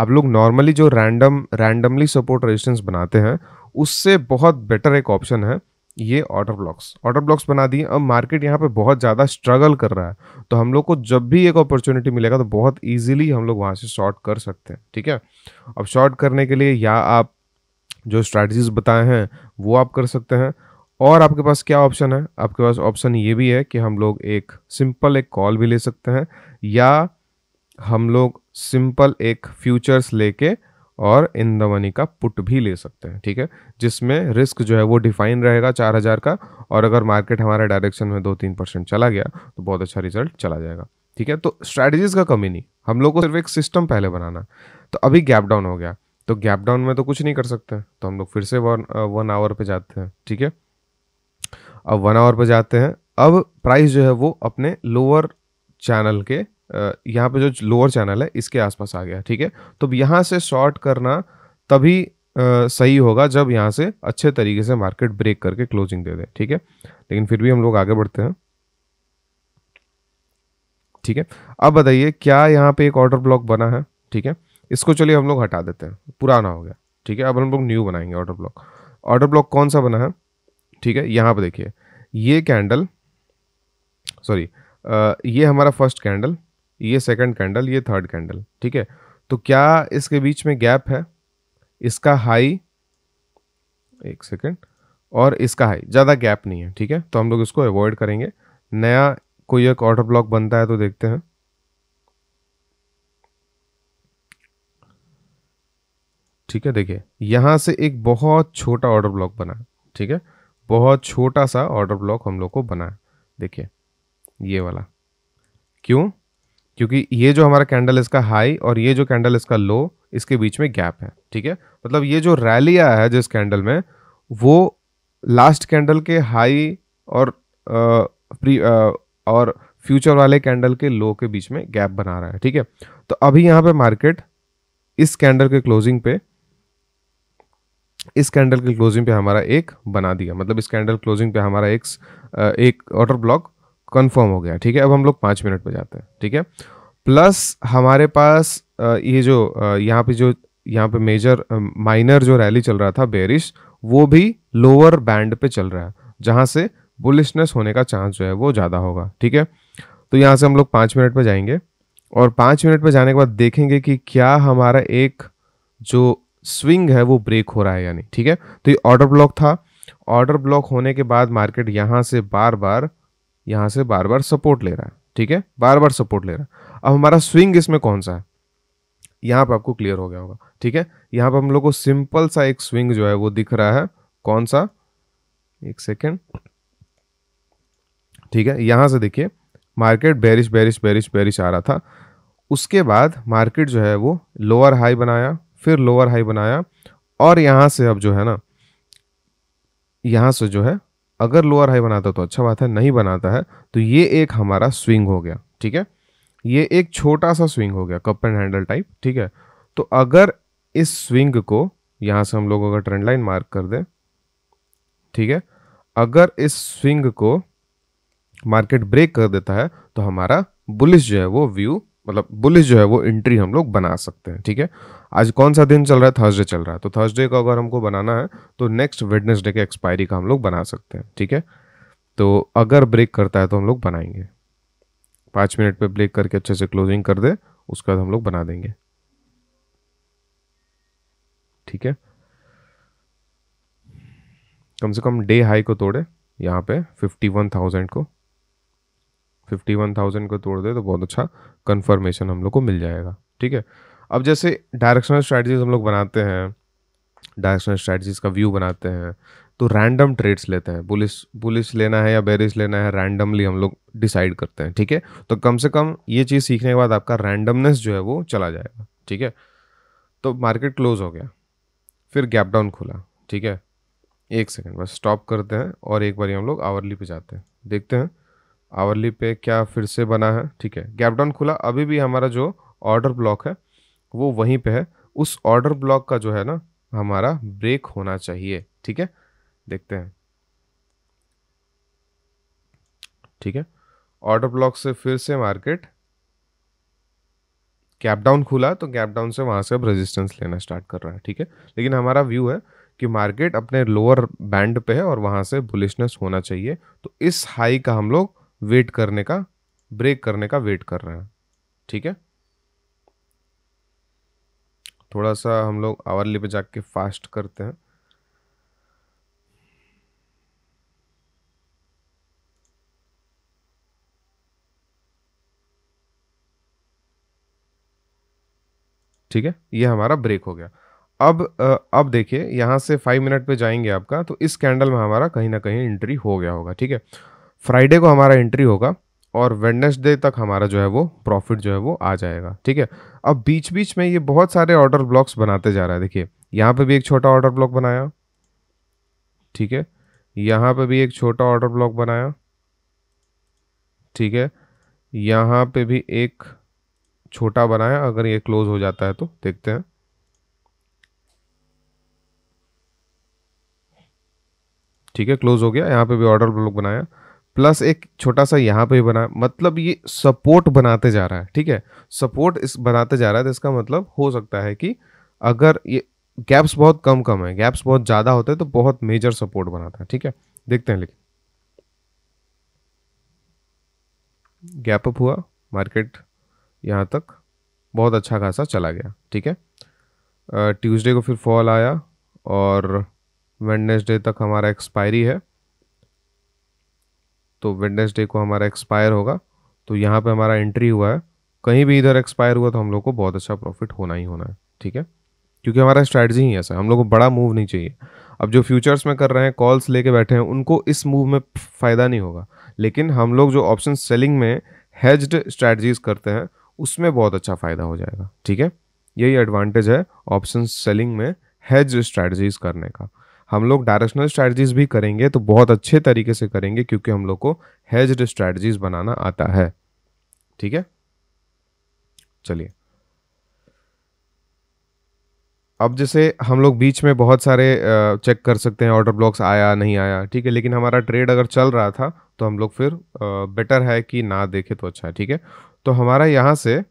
आप लोग नॉर्मली जो रैंडम रैंडमली सपोर्ट रेजिस्टेंस बनाते हैं उससे बहुत बेटर एक ऑप्शन है ये ऑर्डर ब्लॉक्स ऑर्डर ब्लॉक्स बना दिए अब मार्केट यहाँ पे बहुत ज़्यादा स्ट्रगल कर रहा है तो हम लोग को जब भी एक अपॉर्चुनिटी मिलेगा तो बहुत इजीली हम लोग वहाँ से शॉर्ट कर सकते हैं ठीक है अब शॉर्ट करने के लिए या आप जो स्ट्रैटजीज बताए हैं वो आप कर सकते हैं और आपके पास क्या ऑप्शन है आपके पास ऑप्शन ये भी है कि हम लोग एक सिंपल एक कॉल भी ले सकते हैं या हम लोग सिंपल एक फ्यूचर्स लेके और इन द मनी का पुट भी ले सकते हैं ठीक है जिसमें रिस्क जो है वो डिफाइन रहेगा चार हज़ार का और अगर मार्केट हमारे डायरेक्शन में दो तीन परसेंट चला गया तो बहुत अच्छा रिजल्ट चला जाएगा ठीक है तो स्ट्रैटेजीज का कमी नहीं हम लोग को सिर्फ एक सिस्टम पहले बनाना तो अभी गैप डाउन हो गया तो गैप डाउन में तो कुछ नहीं कर सकते तो हम लोग फिर से वन वन आवर पर जाते हैं ठीक है अब वन आवर पर जाते हैं अब प्राइस जो है वो अपने लोअर चैनल के यहाँ पे जो लोअर चैनल है इसके आसपास आ गया ठीक है तो यहाँ से शॉर्ट करना तभी आ, सही होगा जब यहाँ से अच्छे तरीके से मार्केट ब्रेक करके क्लोजिंग दे दे ठीक है लेकिन फिर भी हम लोग आगे बढ़ते हैं ठीक है अब बताइए क्या यहाँ पे एक ऑर्डर ब्लॉक बना है ठीक है इसको चलिए हम लोग हटा देते हैं पुराना हो गया ठीक है अब हम लोग न्यू बनाएंगे ऑर्डर ब्लॉक ऑर्डर ब्लॉक कौन सा बना है ठीक है यहाँ पर देखिए ये कैंडल सॉरी ये हमारा फर्स्ट कैंडल ये सेकंड कैंडल ये थर्ड कैंडल ठीक है तो क्या इसके बीच में गैप है इसका हाई एक सेकेंड और इसका हाई ज़्यादा गैप नहीं है ठीक है तो हम लोग इसको अवॉइड करेंगे नया कोई एक ऑर्डर ब्लॉक बनता है तो देखते हैं ठीक है देखिए यहाँ से एक बहुत छोटा ऑर्डर ब्लॉक बना ठीक है बहुत छोटा सा ऑर्डर ब्लॉक हम लोग को बना देखिए ये वाला क्यों क्योंकि ये जो हमारा कैंडल इसका हाई और ये जो कैंडल इसका लो इसके बीच में गैप है ठीक है मतलब ये जो रैली आया है जिस कैंडल में वो लास्ट कैंडल के हाई और आ, प्री आ, और फ्यूचर वाले कैंडल के लो के बीच में गैप बना रहा है ठीक है तो अभी यहाँ पे मार्केट इस कैंडल के क्लोजिंग पे इस कैंडल के क्लोजिंग पे हमारा एक बना दिया मतलब इस कैंडल क्लोजिंग पे हमारा एक एक ऑर्डर ब्लॉक कन्फर्म हो गया ठीक है अब हम लोग पाँच मिनट पे जाते हैं ठीक है प्लस हमारे पास ये जो यहाँ पे जो यहाँ पे मेजर माइनर जो रैली चल रहा था बेरिश वो भी लोअर बैंड पे चल रहा है जहाँ से बुलिशनेस होने का चांस जो है वो ज़्यादा होगा ठीक है तो यहाँ से हम लोग पाँच मिनट पर जाएंगे और पाँच मिनट पर जाने के बाद देखेंगे कि क्या हमारा एक जो स्विंग है वो ब्रेक हो रहा है यानी ठीक है तो ये ऑर्डर ब्लॉक था ऑर्डर ब्लॉक होने के बाद मार्केट यहाँ से बार बार यहाँ से बार बार सपोर्ट ले रहा है ठीक है बार बार सपोर्ट ले रहा है अब हमारा स्विंग इसमें कौन सा है यहाँ पर आपको क्लियर हो गया होगा ठीक है यहाँ पर हम लोग को सिंपल सा एक स्विंग जो है वो दिख रहा है कौन सा एक सेकेंड ठीक है यहाँ से देखिए मार्केट बैरिश बैरिश बैरिश बैरिश आ रहा था उसके बाद मार्केट जो है वो लोअर हाई बनाया फिर लोअर हाई बनाया और यहाँ से अब जो है ना यहाँ से जो है अगर लोअर हाई बनाता तो अच्छा बात है नहीं बनाता है तो ये एक हमारा स्विंग हो गया ठीक है ये एक छोटा सा स्विंग हो गया कप एंड हैंडल टाइप ठीक है तो अगर इस स्विंग को यहां से हम लोग अगर ट्रेंड लाइन मार्क कर दें ठीक है अगर इस स्विंग को मार्केट ब्रेक कर देता है तो हमारा बुलिश जो है वो व्यू मतलब बुलिश जो है वो एंट्री हम लोग बना सकते हैं ठीक है आज कौन सा दिन चल रहा है थर्सडे चल रहा है तो थर्सडे का अगर हमको बनाना है तो नेक्स्ट वेडनेसडे के एक्सपायरी का हम लोग बना सकते हैं ठीक है तो अगर ब्रेक करता है तो हम लोग बनाएंगे पाँच मिनट पे ब्रेक करके अच्छे से क्लोजिंग कर दे उसके बाद हम लोग बना देंगे ठीक है कम से कम डे हाई को तोड़े यहाँ पे फिफ्टी वन थाउजेंड को फिफ्टी वन थाउजेंड को तोड़ दे तो बहुत अच्छा कन्फर्मेशन हम लोग को मिल जाएगा ठीक है अब जैसे डायरेक्शनल स्ट्रैटजीज हम लोग बनाते हैं डायरेक्शनल स्ट्रैटेजीज का व्यू बनाते हैं तो रैंडम ट्रेड्स लेते हैं बुलिस बुलिस लेना है या बेरिस लेना है रैंडमली हम लोग डिसाइड करते हैं ठीक है तो कम से कम ये चीज़ सीखने के बाद आपका रैंडमनेस जो है वो चला जाएगा ठीक है तो मार्केट क्लोज हो गया फिर गैप डाउन खुला ठीक है एक सेकेंड बस स्टॉप करते हैं और एक बार हम लोग आवरली पे जाते हैं देखते हैं आवरली पे क्या फिर से बना है ठीक है गैप डाउन खुला अभी भी हमारा जो ऑर्डर ब्लॉक है वो वहीं पे है उस ऑर्डर ब्लॉक का जो है ना हमारा ब्रेक होना चाहिए ठीक है देखते हैं ठीक है ऑर्डर ब्लॉक से फिर से मार्केट गैप डाउन खुला तो गैप डाउन से वहां से अब रेजिस्टेंस लेना स्टार्ट कर रहा है ठीक है लेकिन हमारा व्यू है कि मार्केट अपने लोअर बैंड पे है और वहां से बुलिशनेस होना चाहिए तो इस हाई का हम लोग वेट करने का ब्रेक करने का वेट कर रहे हैं ठीक है थोड़ा सा हम लोग आवरली पे जाके फास्ट करते हैं ठीक है ये हमारा ब्रेक हो गया अब अब देखिए यहां से फाइव मिनट पे जाएंगे आपका तो इस कैंडल में हमारा कहीं ना कहीं एंट्री हो गया होगा ठीक है फ्राइडे को हमारा एंट्री होगा और वेडनेसडे तक हमारा जो है वो प्रॉफिट जो है वो आ जाएगा ठीक है अब बीच बीच में ये बहुत सारे ऑर्डर ब्लॉक्स बनाते जा रहा है देखिए यहाँ पे भी एक छोटा ऑर्डर ब्लॉक बनाया ठीक है यहाँ पे भी एक छोटा ऑर्डर ब्लॉक बनाया ठीक है यहाँ पे भी एक छोटा बनाया अगर ये क्लोज हो जाता है तो देखते हैं ठीक है क्लोज हो गया यहाँ पे भी ऑर्डर ब्लॉक बनाया प्लस एक छोटा सा यहाँ पे बना मतलब ये सपोर्ट बनाते जा रहा है ठीक है सपोर्ट इस बनाते जा रहा है तो इसका मतलब हो सकता है कि अगर ये गैप्स बहुत कम कम है गैप्स बहुत ज़्यादा होते हैं तो बहुत मेजर सपोर्ट बनाता है ठीक है देखते हैं लेकिन गैप अप हुआ मार्केट यहाँ तक बहुत अच्छा खासा चला गया ठीक है ट्यूसडे को फिर फॉल आया और वेडनेसडे तक हमारा एक्सपायरी है तो वेडनेसडे को हमारा एक्सपायर होगा तो यहाँ पे हमारा एंट्री हुआ है कहीं भी इधर एक्सपायर हुआ तो हम लोग को बहुत अच्छा प्रॉफिट होना ही होना है ठीक है क्योंकि हमारा स्ट्रैटजी ही ऐसा है हम लोग को बड़ा मूव नहीं चाहिए अब जो फ्यूचर्स में कर रहे हैं कॉल्स लेके बैठे हैं उनको इस मूव में फ़ायदा नहीं होगा लेकिन हम लोग जो ऑप्शन सेलिंग में हेज्ड स्ट्रैटजीज करते हैं उसमें बहुत अच्छा फ़ायदा हो जाएगा ठीक है यही एडवांटेज है ऑप्शन सेलिंग में हेज स्ट्रैटजीज करने का हम लोग डायरेक्शनल स्ट्रैटेजीज भी करेंगे तो बहुत अच्छे तरीके से करेंगे क्योंकि हम लोग को हेज्ड स्ट्रैटेजीज बनाना आता है ठीक है चलिए अब जैसे हम लोग बीच में बहुत सारे चेक कर सकते हैं ऑर्डर ब्लॉक्स आया नहीं आया ठीक है लेकिन हमारा ट्रेड अगर चल रहा था तो हम लोग फिर बेटर है कि ना देखे तो अच्छा है ठीक है तो हमारा यहाँ से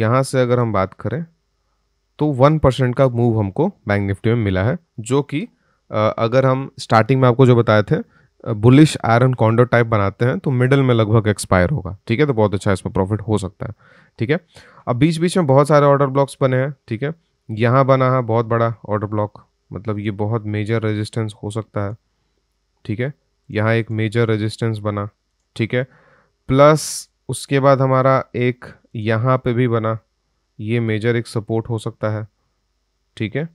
यहाँ से अगर हम बात करें तो वन परसेंट का मूव हमको बैंक निफ्टी में मिला है जो कि अगर हम स्टार्टिंग में आपको जो बताए थे बुलिश आयरन कॉन्डो टाइप बनाते हैं तो मिडल में लगभग एक्सपायर होगा ठीक है तो बहुत अच्छा इसमें प्रॉफिट हो सकता है ठीक है अब बीच बीच में बहुत सारे ऑर्डर ब्लॉक्स बने हैं ठीक है यहाँ बना है बहुत बड़ा ऑर्डर ब्लॉक मतलब ये बहुत मेजर रेजिस्टेंस हो सकता है ठीक है यहाँ एक मेजर रेजिस्टेंस बना ठीक है प्लस उसके बाद हमारा एक यहाँ पे भी बना ये मेजर एक सपोर्ट हो सकता है ठीक है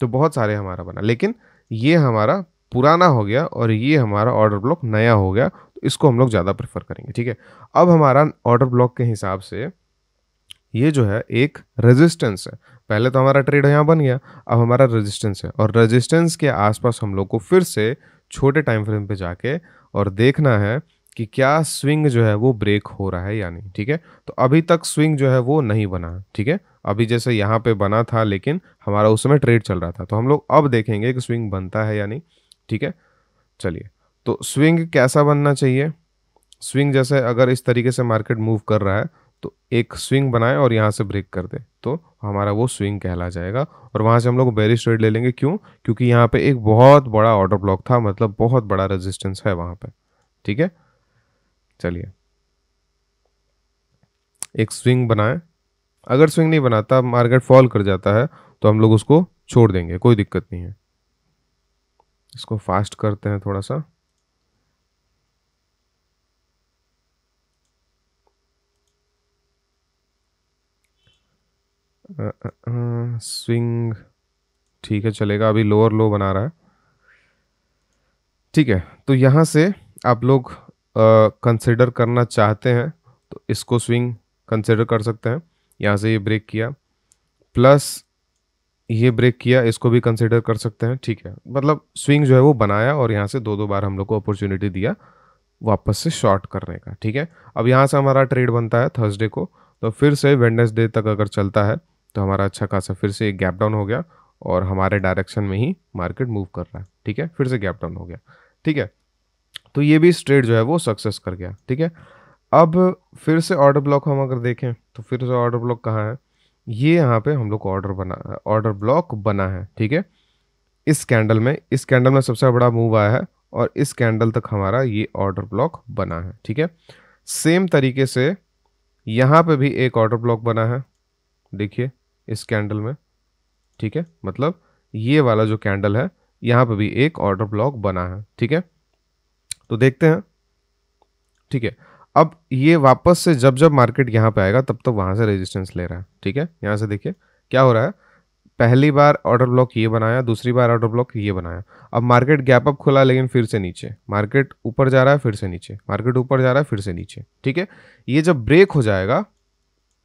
तो बहुत सारे हमारा बना लेकिन ये हमारा पुराना हो गया और ये हमारा ऑर्डर ब्लॉक नया हो गया तो इसको हम लोग ज़्यादा प्रेफर करेंगे ठीक है अब हमारा ऑर्डर ब्लॉक के हिसाब से ये जो है एक रेजिस्टेंस है पहले तो हमारा ट्रेड यहाँ बन गया अब हमारा रेजिस्टेंस है और रेजिस्टेंस के आसपास हम लोग को फिर से छोटे टाइम फ्रेम पे जाके और देखना है कि क्या स्विंग जो है वो ब्रेक हो रहा है या नहीं ठीक है तो अभी तक स्विंग जो है वो नहीं बना ठीक है अभी जैसे यहाँ पे बना था लेकिन हमारा उस समय ट्रेड चल रहा था तो हम लोग अब देखेंगे कि स्विंग बनता है या नहीं ठीक है चलिए तो स्विंग कैसा बनना चाहिए स्विंग जैसे अगर इस तरीके से मार्केट मूव कर रहा है तो एक स्विंग बनाए और यहाँ से ब्रेक कर दे तो हमारा वो स्विंग कहला जाएगा और वहाँ से हम लोग बेरिश ट्रेड ले लेंगे क्यों क्योंकि यहाँ पे एक बहुत बड़ा ऑर्डर ब्लॉक था मतलब बहुत बड़ा रेजिस्टेंस है वहाँ पे ठीक है चलिए एक स्विंग बनाए अगर स्विंग नहीं बनाता मार्केट फॉल कर जाता है तो हम लोग उसको छोड़ देंगे कोई दिक्कत नहीं है इसको फास्ट करते हैं थोड़ा सा स्विंग uh, ठीक स्विंग ठीक है चलेगा अभी लोअर लो बना रहा है ठीक है तो यहाँ से आप लोग कंसिडर करना चाहते हैं तो इसको स्विंग कंसिडर कर सकते हैं यहाँ से ये ब्रेक किया प्लस ये ब्रेक किया इसको भी कंसिडर कर सकते हैं ठीक है मतलब स्विंग जो है वो बनाया और यहाँ से दो दो बार हम लोग को अपॉर्चुनिटी दिया वापस से शॉर्ट करने का ठीक है अब यहाँ से हमारा ट्रेड बनता है थर्सडे को तो फिर से वेंडसडे तक अगर चलता है तो हमारा अच्छा खासा फिर से एक गैप डाउन हो गया और हमारे डायरेक्शन में ही मार्केट मूव कर रहा है ठीक है फिर से गैप डाउन हो गया ठीक है तो ये भी स्ट्रेट जो है वो सक्सेस कर गया ठीक है अब फिर से ऑर्डर ब्लॉक हम अगर देखें तो फिर से ऑर्डर ब्लॉक कहाँ है ये यहाँ पे हम लोग को ऑर्डर बना ऑर्डर ब्लॉक बना है ठीक है इस कैंडल में इस कैंडल में सबसे बड़ा मूव आया है और इस कैंडल तक हमारा ये ऑर्डर ब्लॉक बना है ठीक है सेम तरीके से यहाँ पे भी एक ऑर्डर ब्लॉक बना है देखिए इस कैंडल में ठीक है मतलब ये वाला जो कैंडल है यहाँ पे भी एक ऑर्डर ब्लॉक बना है ठीक है तो देखते हैं ठीक है अब ये वापस से जब जब मार्केट यहाँ पे आएगा तब तक तो वहाँ से रेजिस्टेंस ले रहा है ठीक है यहाँ से देखिए क्या हो रहा है पहली बार ऑर्डर ब्लॉक ये बनाया दूसरी बार ऑर्डर ब्लॉक ये बनाया अब मार्केट गैप अप खुला लेकिन फिर से नीचे मार्केट ऊपर जा रहा है फिर से नीचे मार्केट ऊपर जा रहा है फिर से नीचे ठीक है ये जब ब्रेक हो जाएगा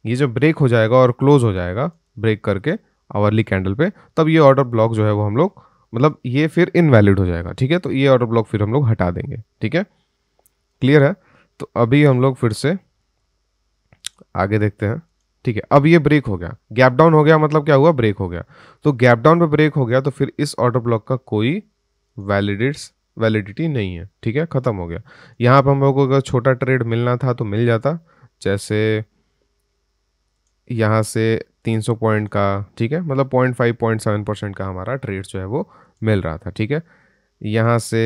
ये जब ब्रेक हो जाएगा और क्लोज हो जाएगा ब्रेक करके आवरली कैंडल पे तब ये ऑर्डर ब्लॉक जो है वो हम लोग मतलब ये फिर इनवैलिड हो जाएगा ठीक है तो ये ऑर्डर ब्लॉक फिर हम लोग हटा देंगे ठीक है क्लियर है तो अभी हम लोग फिर से आगे देखते हैं ठीक है अब ये ब्रेक हो गया गैप डाउन हो गया मतलब क्या हुआ ब्रेक हो गया तो गैप डाउन पे ब्रेक हो गया तो फिर इस ऑर्डर ब्लॉक का कोई वैलिडिट्स वैलिडिटी नहीं है ठीक है ख़त्म हो गया यहाँ पर हम लोग को अगर छोटा ट्रेड मिलना था तो मिल जाता जैसे यहाँ से तीन सौ पॉइंट का ठीक है मतलब point five point seven percent का हमारा ट्रेड जो है वो मिल रहा था ठीक है यहाँ से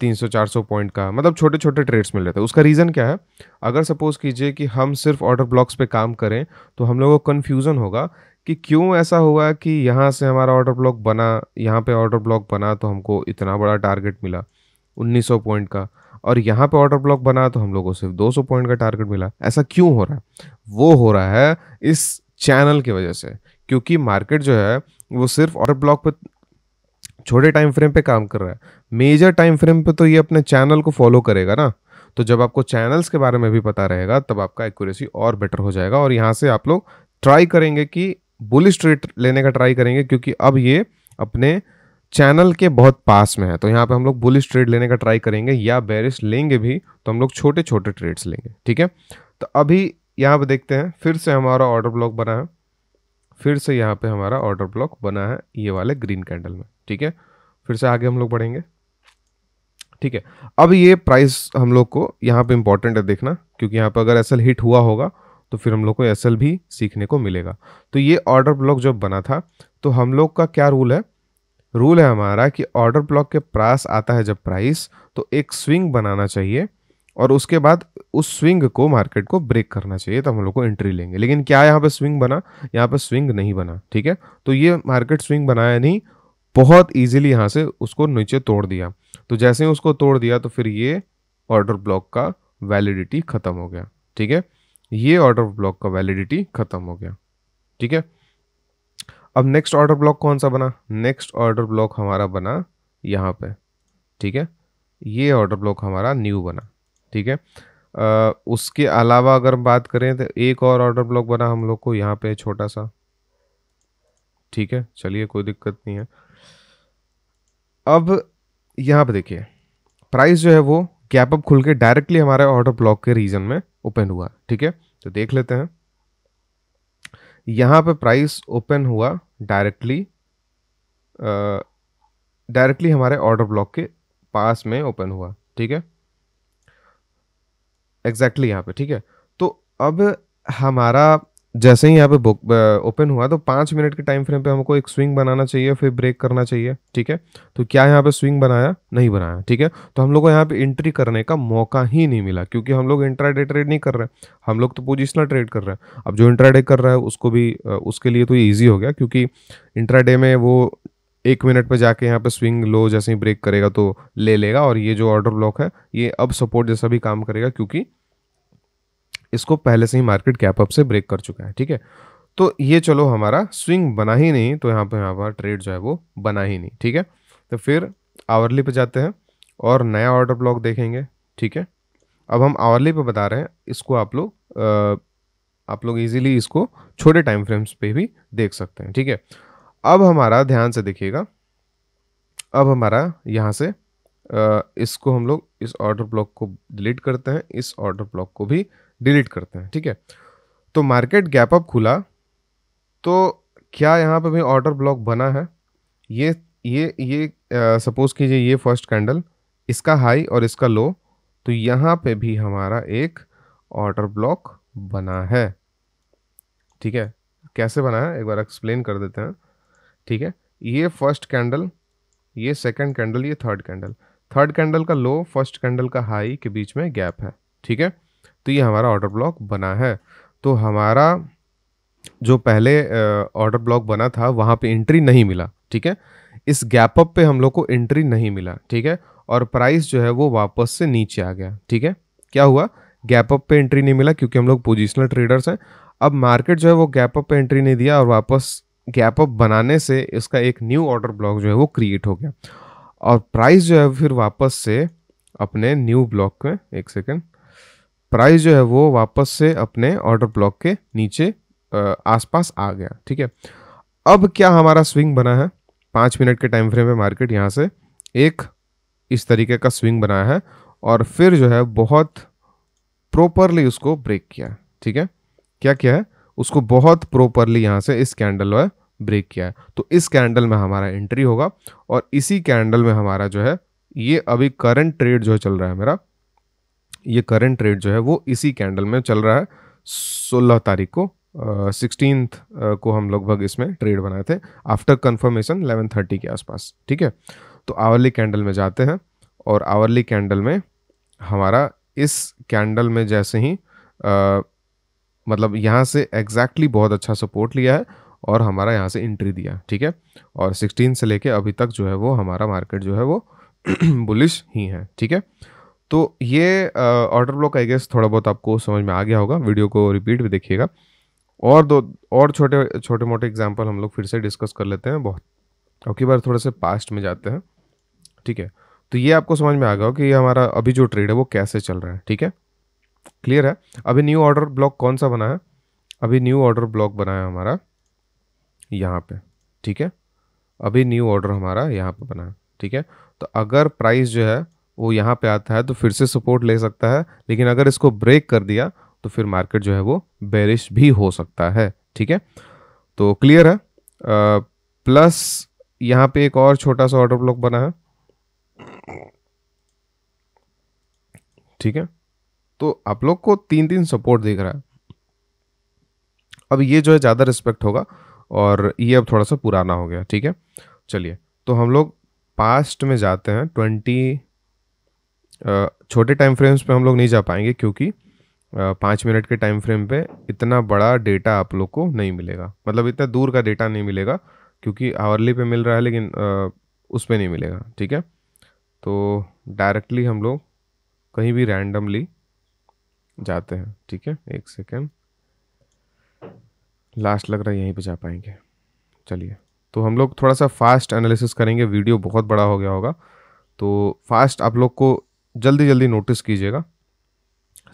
तीन सौ चार सौ पॉइंट का मतलब छोटे छोटे ट्रेड्स मिल रहे थे उसका रीज़न क्या है अगर सपोज़ कीजिए कि हम सिर्फ ऑर्डर ब्लॉक्स पे काम करें तो हम लोगों को कन्फ्यूज़न होगा कि क्यों ऐसा हुआ कि यहाँ से हमारा ऑर्डर ब्लॉक बना यहाँ पे ऑर्डर ब्लॉक बना तो हमको इतना बड़ा टारगेट मिला 1900 पॉइंट का और यहाँ पे ऑर्डर ब्लॉक बना तो हम लोगों को सिर्फ 200 पॉइंट का टारगेट मिला ऐसा क्यों हो रहा है वो हो रहा है इस चैनल की वजह से क्योंकि मार्केट जो है वो सिर्फ ऑर्डर ब्लॉक पर छोटे टाइम फ्रेम पे काम कर रहा है मेजर टाइम फ्रेम पे तो ये अपने चैनल को फॉलो करेगा ना तो जब आपको चैनल्स के बारे में भी पता रहेगा तब आपका एक्यूरेसी और बेटर हो जाएगा और यहाँ से आप लोग ट्राई करेंगे कि बुलिश ट्रेड लेने का ट्राई करेंगे क्योंकि अब ये अपने चैनल के बहुत पास में है तो यहाँ पे हम लोग बुलिश ट्रेड लेने का ट्राई करेंगे या बैरिस लेंगे भी तो हम लोग छोटे छोटे ट्रेड्स लेंगे ठीक है तो अभी यहाँ पर देखते हैं फिर से हमारा ऑर्डर ब्लॉक बना है फिर से यहाँ पे हमारा ऑर्डर ब्लॉक बना है ये वाले ग्रीन कैंडल में ठीक है फिर से आगे हम लोग बढ़ेंगे ठीक है अब ये प्राइस हम लोग को यहाँ पे इम्पॉर्टेंट है देखना क्योंकि यहाँ पर अगर एस हिट हुआ होगा तो फिर हम लोग को एस भी सीखने को मिलेगा तो ये ऑर्डर ब्लॉक जब बना था तो हम लोग का क्या रूल है रूल है हमारा कि ऑर्डर ब्लॉक के प्रास आता है जब प्राइस तो एक स्विंग बनाना चाहिए और उसके बाद उस स्विंग को मार्केट को ब्रेक करना चाहिए तो हम लोग को एंट्री लेंगे लेकिन क्या यहाँ पे स्विंग बना यहाँ पे स्विंग नहीं बना ठीक है तो ये मार्केट स्विंग बनाया नहीं बहुत इजीली यहाँ से उसको नीचे तोड़ दिया तो जैसे ही उसको तोड़ दिया तो फिर ये ऑर्डर ब्लॉक का वैलिडिटी ख़त्म हो गया ठीक है ये ऑर्डर ब्लॉक का वैलिडिटी ख़त्म हो गया ठीक है अब नेक्स्ट ऑर्डर ब्लॉक कौन सा बना नेक्स्ट ऑर्डर ब्लॉक हमारा बना यहाँ पे ठीक है ये ऑर्डर ब्लॉक हमारा न्यू बना ठीक है उसके अलावा अगर हम बात करें तो एक और ऑर्डर ब्लॉक बना हम लोग को यहाँ पे छोटा सा ठीक है चलिए कोई दिक्कत नहीं है अब यहाँ पे देखिए प्राइस जो है वो गैप अप खुल के डायरेक्टली हमारे ऑर्डर ब्लॉक के रीजन में ओपन हुआ ठीक है तो देख लेते हैं यहाँ पे प्राइस ओपन हुआ डायरेक्टली डायरेक्टली हमारे ऑर्डर ब्लॉक के पास में ओपन हुआ ठीक है एग्जैक्टली यहाँ पे ठीक है तो अब हमारा जैसे ही यहाँ पे बुक ओपन हुआ तो पाँच मिनट के टाइम फ्रेम पे हमको एक स्विंग बनाना चाहिए फिर ब्रेक करना चाहिए ठीक है तो क्या यहाँ पे स्विंग बनाया नहीं बनाया ठीक है तो हम लोग को यहाँ पे एंट्री करने का मौका ही नहीं मिला क्योंकि हम लोग इंट्राडे ट्रेड नहीं कर रहे हैं हम लोग तो पोजिशनल ट्रेड कर रहे हैं अब जो इंट्राडे कर रहा है उसको भी उसके लिए तो ये ईजी हो गया क्योंकि इंट्राडे में वो एक मिनट पे जाके यहाँ पे स्विंग लो जैसे ही ब्रेक करेगा तो ले लेगा और ये जो ऑर्डर ब्लॉक है ये अब सपोर्ट जैसा भी काम करेगा क्योंकि इसको पहले से ही मार्केट कैप अप से ब्रेक कर चुका है ठीक है तो ये चलो हमारा स्विंग बना ही नहीं तो यहाँ पर हमारा ट्रेड जो है वो बना ही नहीं ठीक है तो फिर आवरली पे जाते हैं और नया ऑर्डर ब्लॉक देखेंगे ठीक है अब हम आवरली पे बता रहे हैं इसको आप लोग आप लोग इजीली इसको छोटे टाइम फ्रेम्स पे भी देख सकते हैं ठीक है अब हमारा ध्यान से देखिएगा अब हमारा यहाँ से इसको हम लोग इस ऑर्डर ब्लॉक को डिलीट करते हैं इस ऑर्डर ब्लॉक को भी डिलीट करते हैं ठीक है तो मार्केट गैप अप खुला तो क्या यहाँ पे भी ऑर्डर ब्लॉक बना है ये ये ये सपोज़ कीजिए ये फर्स्ट कैंडल इसका हाई और इसका लो तो यहाँ पे भी हमारा एक ऑर्डर ब्लॉक बना है ठीक है कैसे बना है एक बार एक्सप्लेन कर देते हैं ठीक है ये फर्स्ट कैंडल ये सेकंड कैंडल ये थर्ड कैंडल थर्ड कैंडल का लो फर्स्ट कैंडल का हाई के बीच में गैप है ठीक है तो ये हमारा ऑर्डर ब्लॉक बना है तो हमारा जो पहले ऑर्डर ब्लॉक बना था वहाँ पे एंट्री नहीं मिला ठीक है इस गैप अप पे हम लोग को एंट्री नहीं मिला ठीक है और प्राइस जो है वो वापस से नीचे आ गया ठीक है क्या हुआ गैप अप पे एंट्री नहीं मिला क्योंकि हम लोग पोजिशनल ट्रेडर्स हैं अब मार्केट जो है वो गैप अप पे एंट्री नहीं दिया और वापस गैप अप बनाने से इसका एक न्यू ऑर्डर ब्लॉक जो है वो क्रिएट हो गया और प्राइस जो है फिर वापस से अपने न्यू ब्लॉक में एक सेकेंड प्राइस जो है वो वापस से अपने ऑर्डर ब्लॉक के नीचे आसपास आ गया ठीक है अब क्या हमारा स्विंग बना है पाँच मिनट के टाइम फ्रेम में मार्केट यहाँ से एक इस तरीके का स्विंग बनाया है और फिर जो है बहुत प्रॉपरली उसको ब्रेक किया ठीक है क्या किया है उसको बहुत प्रॉपरली यहाँ से इस कैंडल है ब्रेक किया है तो इस कैंडल में हमारा एंट्री होगा और इसी कैंडल में हमारा जो है ये अभी करंट ट्रेड जो चल रहा है मेरा ये करंट ट्रेड जो है वो इसी कैंडल में चल रहा है सोलह तारीख को सिक्सटीन uh, uh, को हम लगभग इसमें ट्रेड बनाए थे आफ्टर कन्फर्मेशन इलेवन थर्टी के आसपास ठीक है तो आवर्ली कैंडल में जाते हैं और आवर्ली कैंडल में हमारा इस कैंडल में जैसे ही आ, मतलब यहाँ से एग्जैक्टली exactly बहुत अच्छा सपोर्ट लिया है और हमारा यहाँ से इंट्री दिया ठीक है और सिक्सटीन से लेके अभी तक जो है वो हमारा मार्केट जो है वो बुलिश ही है ठीक है तो ये ऑर्डर ब्लॉक आई गेस थोड़ा बहुत आपको समझ में आ गया होगा वीडियो को रिपीट भी देखिएगा और दो और छोटे छोटे मोटे एग्जाम्पल हम लोग फिर से डिस्कस कर लेते हैं बहुत अब की बार थोड़े से पास्ट में जाते हैं ठीक है तो ये आपको समझ में आ गया हो कि ये हमारा अभी जो ट्रेड है वो कैसे चल रहा है ठीक है क्लियर है अभी न्यू ऑर्डर ब्लॉक कौन सा बना है अभी न्यू ऑर्डर ब्लॉक बना है हमारा यहाँ पे ठीक है अभी न्यू ऑर्डर हमारा यहाँ पे बना है ठीक है तो अगर प्राइस जो है वो यहाँ पे आता है तो फिर से सपोर्ट ले सकता है लेकिन अगर इसको ब्रेक कर दिया तो फिर मार्केट जो है वो बेरिश भी हो सकता है ठीक है तो क्लियर है आ, प्लस यहाँ पे एक और छोटा सा ऑर्डर ब्लॉक बना है ठीक है तो आप लोग को तीन तीन सपोर्ट दिख रहा है अब ये जो है ज़्यादा रिस्पेक्ट होगा और ये अब थोड़ा सा पुराना हो गया ठीक है चलिए तो हम लोग पास्ट में जाते हैं ट्वेंटी छोटे टाइम फ्रेम्स पे हम लोग नहीं जा पाएंगे क्योंकि पाँच मिनट के टाइम फ्रेम पे इतना बड़ा डेटा आप लोग को नहीं मिलेगा मतलब इतना दूर का डेटा नहीं मिलेगा क्योंकि आवर्ली पे मिल रहा है लेकिन आ, उस पर नहीं मिलेगा ठीक है तो डायरेक्टली हम लोग कहीं भी रैंडमली जाते हैं ठीक है एक सेकेंड लास्ट लग रहा है यहीं पे जा पाएंगे चलिए तो हम लोग थोड़ा सा फास्ट एनालिसिस करेंगे वीडियो बहुत बड़ा हो गया होगा तो फास्ट आप लोग को जल्दी जल्दी नोटिस कीजिएगा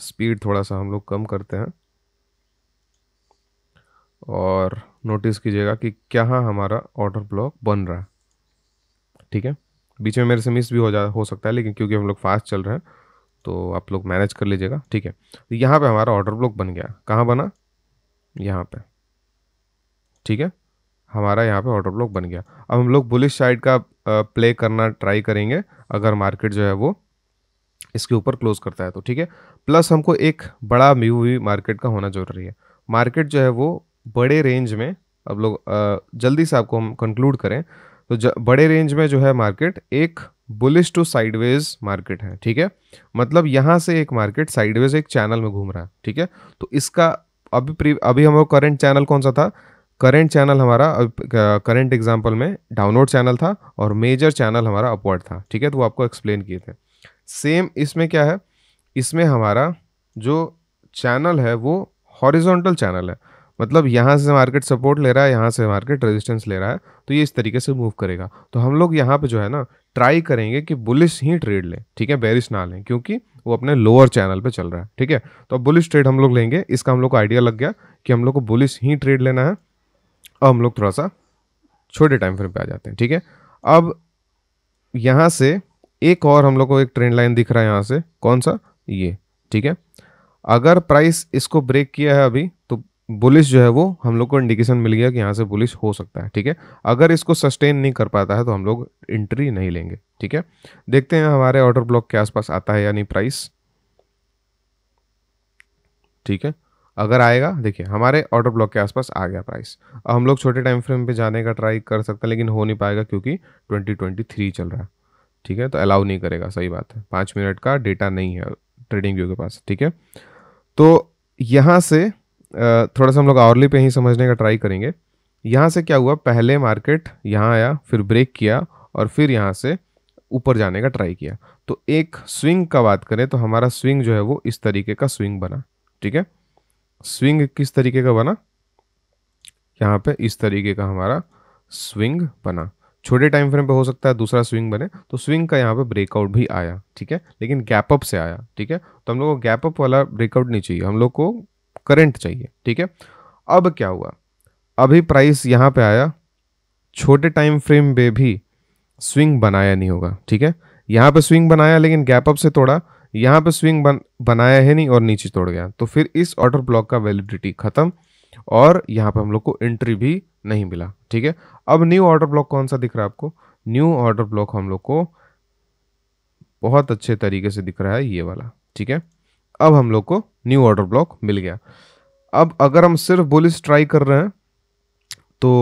स्पीड थोड़ा सा हम लोग कम करते हैं और नोटिस कीजिएगा कि क्या हमारा ऑर्डर ब्लॉक बन रहा है ठीक है बीच में मेरे से मिस भी हो जा हो सकता है लेकिन क्योंकि हम लोग फास्ट चल रहे हैं तो आप लोग मैनेज कर लीजिएगा ठीक है तो यहाँ पे हमारा ऑर्डर ब्लॉक बन गया कहाँ बना यहाँ पे ठीक है हमारा यहाँ पे ऑर्डर ब्लॉक बन गया अब हम लोग बुलिश साइड का प्ले करना ट्राई करेंगे अगर मार्केट जो है वो इसके ऊपर क्लोज करता है तो ठीक है प्लस हमको एक बड़ा व्यू भी मार्केट का होना जरूरी है मार्केट जो है वो बड़े रेंज में अब लोग जल्दी से आपको हम कंक्लूड करें तो बड़े रेंज में जो है मार्केट एक बुलिश टू साइडवेज मार्केट है ठीक है मतलब यहाँ से एक मार्केट साइडवेज एक चैनल में घूम रहा है ठीक है तो इसका अभी अभी हम लोग करेंट चैनल कौन सा था करेंट चैनल हमारा करेंट एग्जाम्पल में डाउनलोड चैनल था और मेजर चैनल हमारा अपवर्ड था ठीक है तो वो आपको एक्सप्लेन किए थे सेम इसमें क्या है इसमें हमारा जो चैनल है वो हॉरिजॉन्टल चैनल है मतलब यहाँ से मार्केट सपोर्ट ले रहा है यहाँ से मार्केट रेजिस्टेंस ले रहा है तो ये इस तरीके से मूव करेगा तो हम लोग यहाँ पे जो है ना ट्राई करेंगे कि बुलिश ही ट्रेड लें ठीक है बेरिश ना लें क्योंकि वो अपने लोअर चैनल पे चल रहा है ठीक है तो अब बुलिश ट्रेड हम लोग लेंगे इसका हम लोग को आइडिया लग गया कि हम लोग को बुलिश ही ट्रेड लेना है अब हम लोग थोड़ा सा छोटे टाइम फ्रेम पे आ जाते हैं ठीक है अब यहाँ से एक और हम लोग को एक ट्रेंड लाइन दिख रहा है यहाँ से कौन सा ये ठीक है अगर प्राइस इसको ब्रेक किया है अभी तो बुलिश जो है वो हम लोग को इंडिकेशन मिल गया कि यहाँ से बुलिश हो सकता है ठीक है अगर इसको सस्टेन नहीं कर पाता है तो हम लोग एंट्री नहीं लेंगे ठीक है देखते हैं हमारे ऑर्डर ब्लॉक के आसपास आता है यानी प्राइस ठीक है अगर आएगा देखिए हमारे ऑर्डर ब्लॉक के आसपास आ गया प्राइस अब हम लोग छोटे टाइम फ्रेम पे जाने का ट्राई कर सकते हैं लेकिन हो नहीं पाएगा क्योंकि 2023 चल रहा है ठीक है तो अलाउ नहीं करेगा सही बात है पाँच मिनट का डेटा नहीं है ट्रेडिंग व्यू के पास ठीक है तो यहाँ से थोड़ा सा हम लोग आवरली पे ही समझने का ट्राई करेंगे यहाँ से क्या हुआ पहले मार्केट यहाँ आया फिर ब्रेक किया और फिर यहाँ से ऊपर जाने का ट्राई किया तो एक स्विंग का बात करें तो हमारा स्विंग जो है वो इस तरीके का स्विंग बना ठीक है स्विंग किस तरीके का बना यहाँ पे इस तरीके का हमारा स्विंग बना छोटे टाइम फ्रेम पे हो सकता है दूसरा स्विंग बने तो स्विंग का यहाँ पे ब्रेकआउट भी आया ठीक है लेकिन गैप अप से आया ठीक है तो हम लोग को गैप अप वाला ब्रेकआउट नहीं चाहिए हम लोग को करंट चाहिए ठीक है अब क्या हुआ अभी प्राइस यहाँ पे आया छोटे टाइम फ्रेम पे भी स्विंग बनाया नहीं होगा ठीक है यहाँ पर स्विंग बनाया लेकिन गैप अप से तोड़ा यहाँ पे स्विंग बन बनाया है नहीं और नीचे तोड़ गया तो फिर इस ऑर्डर ब्लॉक का वैलिडिटी खत्म और यहाँ पे हम लोग को एंट्री भी नहीं मिला ठीक है अब न्यू ऑर्डर ब्लॉक कौन सा दिख रहा है आपको न्यू ऑर्डर ब्लॉक हम लोग को बहुत अच्छे तरीके से दिख रहा है ये वाला ठीक है अब हम लोग को न्यू ऑर्डर ब्लॉक मिल गया अब अगर हम सिर्फ बुलिस ट्राई कर रहे हैं तो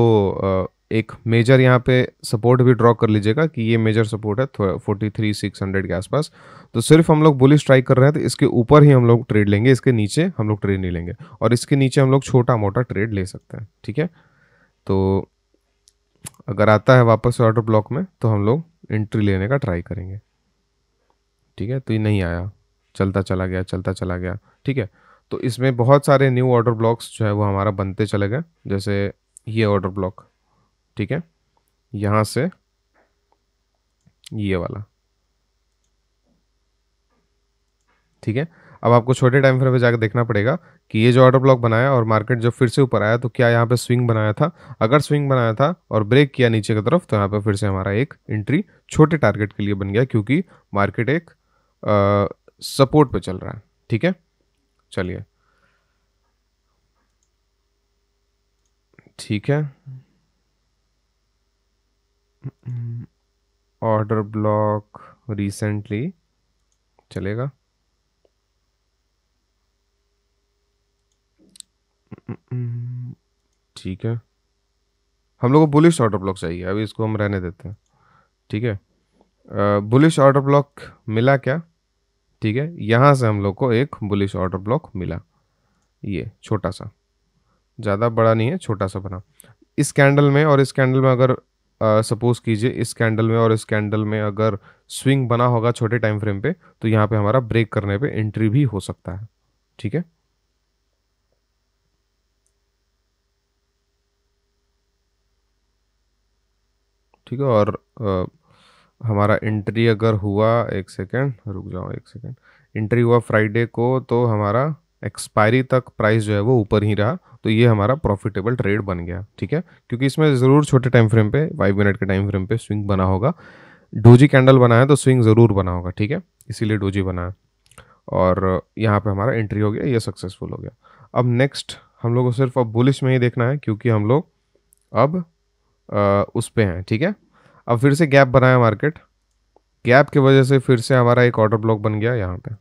एक मेजर यहाँ पे सपोर्ट भी ड्रॉ कर लीजिएगा कि ये मेजर सपोर्ट है फोर्टी थ्री सिक्स हंड्रेड के आसपास तो सिर्फ हम लोग बुलिस ट्राई कर रहे हैं तो इसके ऊपर ही हम लोग ट्रेड लेंगे इसके नीचे हम लोग ट्रेड नहीं लेंगे और इसके नीचे हम लोग छोटा मोटा ट्रेड ले सकते हैं ठीक है तो अगर आता है वापस ऑर्डर ब्लॉक में तो हम लोग एंट्री लेने का ट्राई करेंगे ठीक है तो ये नहीं आया चलता चला गया चलता चला गया ठीक है तो इसमें बहुत सारे न्यू ऑर्डर ब्लॉक्स जो है वो हमारा बनते चले गए जैसे ये ऑर्डर ब्लॉक ठीक है यहां से ये वाला ठीक है अब आपको छोटे टाइम फ्रेम पे जाकर देखना पड़ेगा कि ये जो ऑर्डर ब्लॉक बनाया और मार्केट जब फिर से ऊपर आया तो क्या यहाँ पे स्विंग बनाया था अगर स्विंग बनाया था और ब्रेक किया नीचे की तरफ तो यहाँ पे फिर से हमारा एक एंट्री छोटे टारगेट के लिए बन गया क्योंकि मार्केट एक सपोर्ट पे चल रहा है ठीक है चलिए ठीक है ऑर्डर ब्लॉक रिसेंटली चलेगा ठीक है हम लोग को बुलिश ऑर्डर ब्लॉक चाहिए अभी इसको हम रहने देते हैं ठीक है बुलिश ऑर्डर ब्लॉक मिला क्या ठीक है यहाँ से हम लोग को एक बुलिश ऑर्डर ब्लॉक मिला ये छोटा सा ज़्यादा बड़ा नहीं है छोटा सा बना इस कैंडल में और इस कैंडल में अगर सपोज कीजिए इस कैंडल में और इस कैंडल में अगर स्विंग बना होगा छोटे टाइम फ्रेम पे तो यहाँ पे हमारा ब्रेक करने पे एंट्री भी हो सकता है ठीक है ठीक है और आ, हमारा एंट्री अगर हुआ एक सेकेंड रुक जाओ एक सेकेंड एंट्री हुआ फ्राइडे को तो हमारा एक्सपायरी तक प्राइस जो है वो ऊपर ही रहा तो ये हमारा प्रॉफिटेबल ट्रेड बन गया ठीक है क्योंकि इसमें ज़रूर छोटे टाइम फ्रेम पे फाइव मिनट के टाइम फ्रेम पे स्विंग बना होगा डोजी कैंडल बना है तो स्विंग ज़रूर बना होगा ठीक है इसीलिए डोजी बना है और यहाँ पे हमारा एंट्री हो गया ये सक्सेसफुल हो गया अब नेक्स्ट हम लोग को सिर्फ अब बुलिश में ही देखना है क्योंकि हम लोग अब आ, उस पर हैं ठीक है अब फिर से गैप बनाया मार्केट गैप की वजह से फिर से हमारा एक ऑर्डर ब्लॉक बन गया यहाँ पे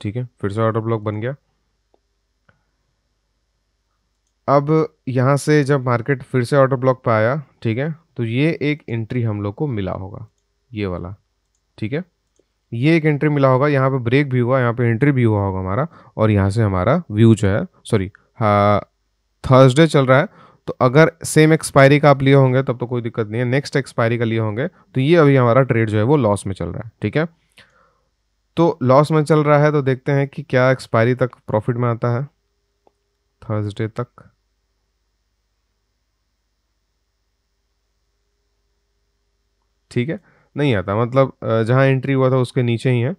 ठीक है फिर से ऑर्डर ब्लॉक बन गया अब यहाँ से जब मार्केट फिर से ऑर्डर ब्लॉक पर आया ठीक है तो ये एक एंट्री हम लोग को मिला होगा ये वाला ठीक है ये एक एंट्री मिला होगा यहाँ पे ब्रेक भी हुआ यहाँ पे एंट्री भी हुआ होगा हमारा और यहाँ से हमारा व्यू जो है सॉरी थर्सडे हाँ, चल रहा है तो अगर सेम एक्सपायरी का आप लिए होंगे तब तो कोई दिक्कत नहीं है नेक्स्ट एक्सपायरी का लिए होंगे तो ये अभी हमारा ट्रेड जो है वो लॉस में चल रहा है ठीक है तो लॉस में चल रहा है तो देखते हैं कि क्या एक्सपायरी तक प्रॉफिट में आता है थर्सडे तक ठीक है नहीं आता मतलब जहाँ एंट्री हुआ था उसके नीचे ही है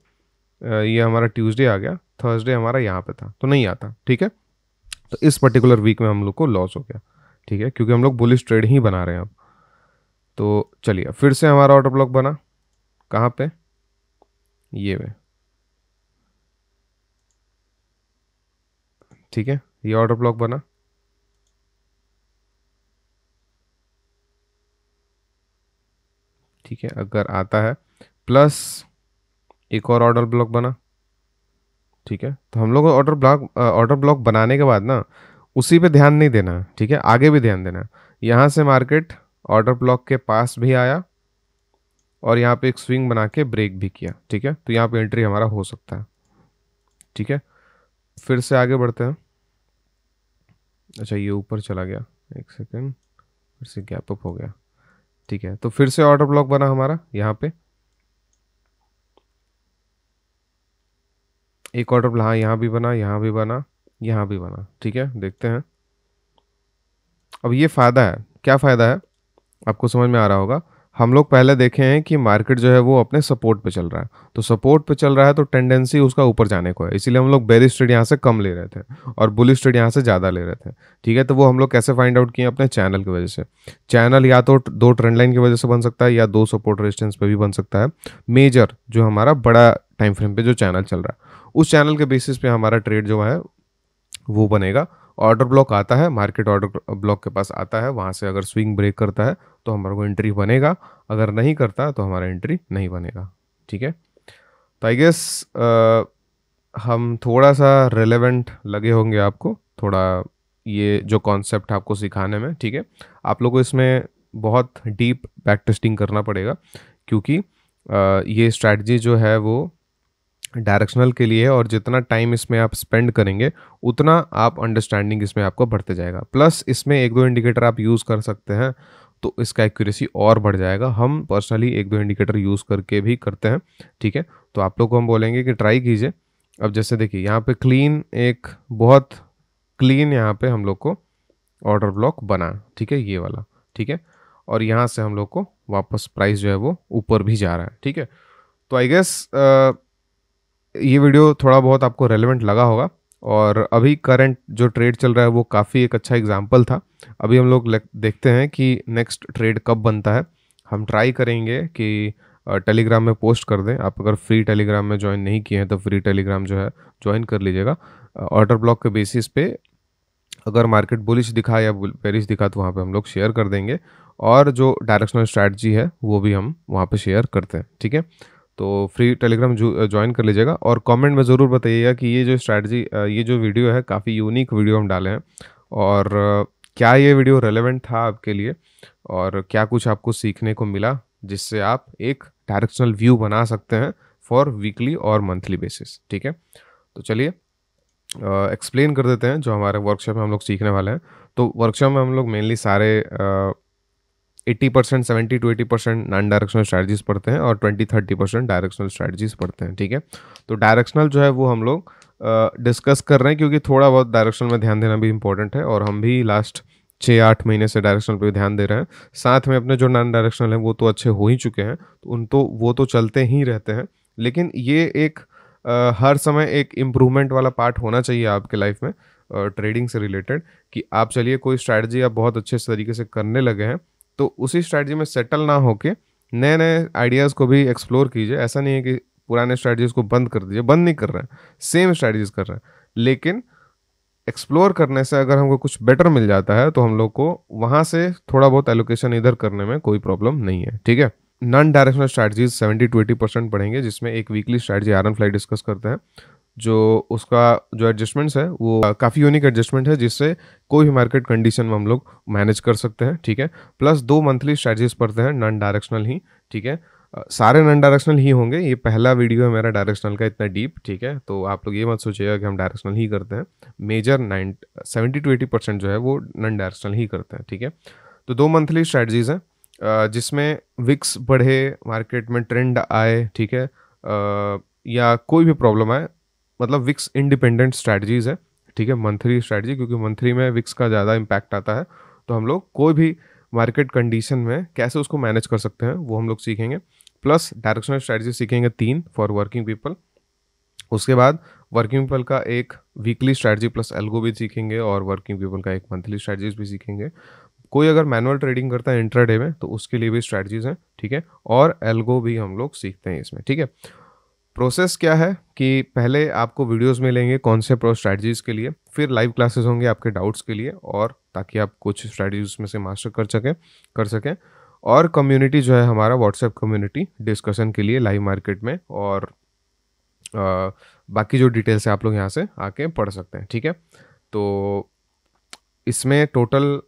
ये हमारा ट्यूसडे आ गया थर्सडे हमारा यहाँ पे था तो नहीं आता ठीक है तो इस पर्टिकुलर वीक में हम लोग को लॉस हो गया ठीक है क्योंकि हम लोग बुलिश ट्रेड ही बना रहे हैं अब तो चलिए फिर से हमारा ऑटो ब्लॉक बना कहाँ पे ये में ठीक है ये ऑर्डर ब्लॉक बना ठीक है अगर आता है प्लस एक और ऑर्डर ब्लॉक बना ठीक है तो हम लोग ऑर्डर ब्लॉक ऑर्डर ब्लॉक बनाने के बाद ना उसी पे ध्यान नहीं देना ठीक है आगे भी ध्यान देना यहाँ से मार्केट ऑर्डर ब्लॉक के पास भी आया और यहाँ पे एक स्विंग बना के ब्रेक भी किया ठीक है तो यहाँ पे एंट्री हमारा हो सकता है ठीक है फिर से आगे बढ़ते हैं अच्छा ये ऊपर चला गया एक सेकेंड फिर से गैप अप हो गया ठीक है तो फिर से ऑर्डर ब्लॉक बना हमारा यहाँ पे एक ऑर्डर हाँ यहाँ भी बना यहाँ भी बना यहाँ भी बना ठीक है देखते हैं अब ये फ़ायदा है क्या फ़ायदा है आपको समझ में आ रहा होगा हम लोग पहले देखे हैं कि मार्केट जो है वो अपने सपोर्ट पे चल रहा है तो सपोर्ट पे चल रहा है तो टेंडेंसी उसका ऊपर जाने को है इसीलिए हम लोग बेरिश ट्रेड यहाँ से कम ले रहे थे और बुलिस ट्रेड यहाँ से ज़्यादा ले रहे थे ठीक है तो वो हम लोग कैसे फाइंड आउट किए अपने चैनल की वजह से चैनल या तो दो ट्रेंड लाइन की वजह से बन सकता है या दो सपोर्ट रेजिस्टेंस पर भी बन सकता है मेजर जो हमारा बड़ा टाइम फ्रेम पर जो चैनल चल रहा है उस चैनल के बेसिस पे हमारा ट्रेड जो है वो बनेगा ऑर्डर ब्लॉक आता है मार्केट ऑर्डर ब्लॉक के पास आता है वहाँ से अगर स्विंग ब्रेक करता है तो हमारे को एंट्री बनेगा अगर नहीं करता तो हमारा एंट्री नहीं बनेगा ठीक है तो आई गेस हम थोड़ा सा रेलेवेंट लगे होंगे आपको थोड़ा ये जो कॉन्सेप्ट आपको सिखाने में ठीक है आप लोग को इसमें बहुत डीप बैक टेस्टिंग करना पड़ेगा क्योंकि आ, ये स्ट्रैटी जो है वो डायरेक्शनल के लिए और जितना टाइम इसमें आप स्पेंड करेंगे उतना आप अंडरस्टैंडिंग इसमें आपको बढ़ते जाएगा प्लस इसमें एक दो इंडिकेटर आप यूज़ कर सकते हैं तो इसका एक्यूरेसी और बढ़ जाएगा हम पर्सनली एक दो इंडिकेटर यूज़ करके भी करते हैं ठीक है तो आप लोग को हम बोलेंगे कि ट्राई कीजिए अब जैसे देखिए यहाँ पे क्लीन एक बहुत क्लीन यहाँ पे हम लोग को ऑर्डर ब्लॉक बना ठीक है ये वाला ठीक है और यहाँ से हम लोग को वापस प्राइस जो है वो ऊपर भी जा रहा है ठीक है तो आई गेस ये वीडियो थोड़ा बहुत आपको रेलिवेंट लगा होगा और अभी करंट जो ट्रेड चल रहा है वो काफ़ी एक अच्छा एग्जाम्पल था अभी हम लोग देखते हैं कि नेक्स्ट ट्रेड कब बनता है हम ट्राई करेंगे कि टेलीग्राम में पोस्ट कर दें आप अगर फ्री टेलीग्राम में ज्वाइन नहीं किए हैं तो फ्री टेलीग्राम जो है ज्वाइन कर लीजिएगा ऑर्डर ब्लॉक के बेसिस पे अगर मार्केट बुलिश दिखा या पेरिश दिखा तो वहाँ पे हम लोग शेयर कर देंगे और जो डायरेक्शनल स्ट्रैटी है वो भी हम वहाँ पे शेयर करते हैं ठीक है तो फ्री टेलीग्राम ज्वाइन कर लीजिएगा और कमेंट में ज़रूर बताइएगा कि ये जो स्ट्रैटी ये जो वीडियो है काफ़ी यूनिक वीडियो हम डाले हैं और क्या ये वीडियो रेलेवेंट था आपके लिए और क्या कुछ आपको सीखने को मिला जिससे आप एक डायरेक्शनल व्यू बना सकते हैं फॉर वीकली और मंथली बेसिस ठीक है तो चलिए एक्सप्लेन कर देते हैं जो हमारे वर्कशॉप में हम लोग सीखने वाले हैं तो वर्कशॉप में हम लोग मेनली सारे eighty percent seventy to eighty percent non directional strategies पढ़ते हैं और twenty thirty percent directional strategies पढ़ते हैं ठीक है तो डायरेक्शनल जो है वो हम लोग डिस्कस कर रहे हैं क्योंकि थोड़ा बहुत डायरेक्शनल में ध्यान देना भी इंपॉर्टेंट है और हम भी लास्ट छः आठ महीने से डायरेक्शनल पर ध्यान दे रहे हैं साथ में अपने जो नॉन डायरेक्शनल हैं वो तो अच्छे हो ही चुके हैं तो उन तो वो तो चलते ही रहते हैं लेकिन ये एक आ, हर समय एक इम्प्रूवमेंट वाला पार्ट होना चाहिए आपके लाइफ में ट्रेडिंग से रिलेटेड कि आप चलिए कोई स्ट्रैटजी आप बहुत अच्छे तरीके से करने लगे हैं तो उसी स्ट्रैटी में सेटल ना होके नए नए आइडियाज़ को भी एक्सप्लोर कीजिए ऐसा नहीं है कि पुराने स्ट्रैटीज़ को बंद कर दीजिए बंद नहीं कर रहे हैं सेम स्ट्रैटीज़ कर रहे हैं लेकिन एक्सप्लोर करने से अगर हमको कुछ बेटर मिल जाता है तो हम लोग को वहाँ से थोड़ा बहुत एलोकेशन इधर करने में कोई प्रॉब्लम नहीं है ठीक है non directional strategies seventy to eighty percent पढ़ेंगे जिसमें एक weekly strategy iron fly discuss करते हैं जो उसका जो एडजस्टमेंट्स है वो काफ़ी यूनिक एडजस्टमेंट है जिससे कोई भी मार्केट कंडीशन में हम लोग मैनेज कर सकते हैं ठीक है प्लस दो मंथली स्ट्रैटेजीज पढ़ते हैं नॉन डायरेक्शनल ही ठीक है सारे नॉन डायरेक्शनल ही होंगे ये पहला वीडियो है मेरा डायरेक्शनल का इतना डीप ठीक है तो आप लोग ये मत सोचिएगा कि हम डायरेक्शनल ही करते हैं major nine seventy to eighty percent जो है वो नॉन डायरेक्शनल ही करते हैं ठीक है तो दो मंथली स्ट्रैटजीज़ हैं जिसमें विक्स बढ़े मार्केट में ट्रेंड आए ठीक है या कोई भी प्रॉब्लम आए मतलब विक्स इंडिपेंडेंट स्ट्रैटजीज है ठीक है मंथली स्ट्रैटजी क्योंकि मंथली में विक्स का ज़्यादा इम्पैक्ट आता है तो हम लोग कोई भी मार्केट कंडीशन में कैसे उसको मैनेज कर सकते हैं वो हम लोग सीखेंगे प्लस डायरेक्शनल स्ट्रैटेजी सीखेंगे तीन फॉर वर्किंग पीपल उसके बाद वर्किंग पीपल का एक वीकली स्ट्रैटजी प्लस एल्गो भी सीखेंगे और वर्किंग पीपल का एक मंथली स्ट्रैटजीज भी सीखेंगे कोई अगर मैनुअल ट्रेडिंग करता है इंट्राडे में तो उसके लिए भी स्ट्रैटजीज हैं ठीक है और एल्गो भी हम लोग सीखते हैं इसमें ठीक है प्रोसेस क्या है कि पहले आपको वीडियोस मिलेंगे कौन से प्रो स्ट्रैटजीज़ के लिए फिर लाइव क्लासेस होंगे आपके डाउट्स के लिए और ताकि आप कुछ स्ट्रैटजीज़ में से मास्टर कर सकें कर सकें और कम्युनिटी जो है हमारा व्हाट्सएप कम्युनिटी डिस्कशन के लिए लाइव मार्केट में और आ, बाकी जो डिटेल्स है आप लोग यहाँ से आके पढ़ सकते हैं ठीक है तो इसमें टोटल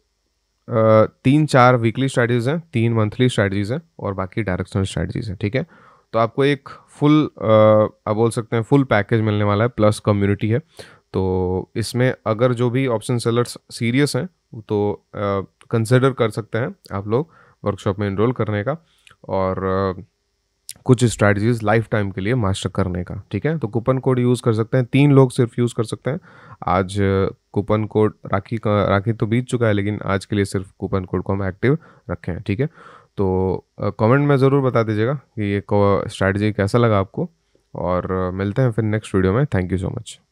तीन चार वीकली स्ट्रैटेजीज हैं तीन मंथली स्ट्रैटजीज़ हैं और बाकी डायरेक्शनल स्ट्रैटेजीज हैं ठीक है तो आपको एक फुल आप बोल सकते हैं फुल पैकेज मिलने वाला है प्लस कम्युनिटी है तो इसमें अगर जो भी ऑप्शन सेलर्स सीरियस हैं तो कंसिडर कर सकते हैं आप लोग वर्कशॉप में इनरोल करने का और कुछ स्ट्रैटीज़ लाइफ टाइम के लिए मास्टर करने का ठीक है तो कूपन कोड यूज़ कर सकते हैं तीन लोग सिर्फ यूज़ कर सकते हैं आज कूपन कोड राखी का राखी तो बीत चुका है लेकिन आज के लिए सिर्फ कूपन कोड को हम एक्टिव रखें ठीक है तो कमेंट में ज़रूर बता दीजिएगा कि ये स्ट्रैटेजी कैसा लगा आपको और मिलते हैं फिर नेक्स्ट वीडियो में थैंक यू सो मच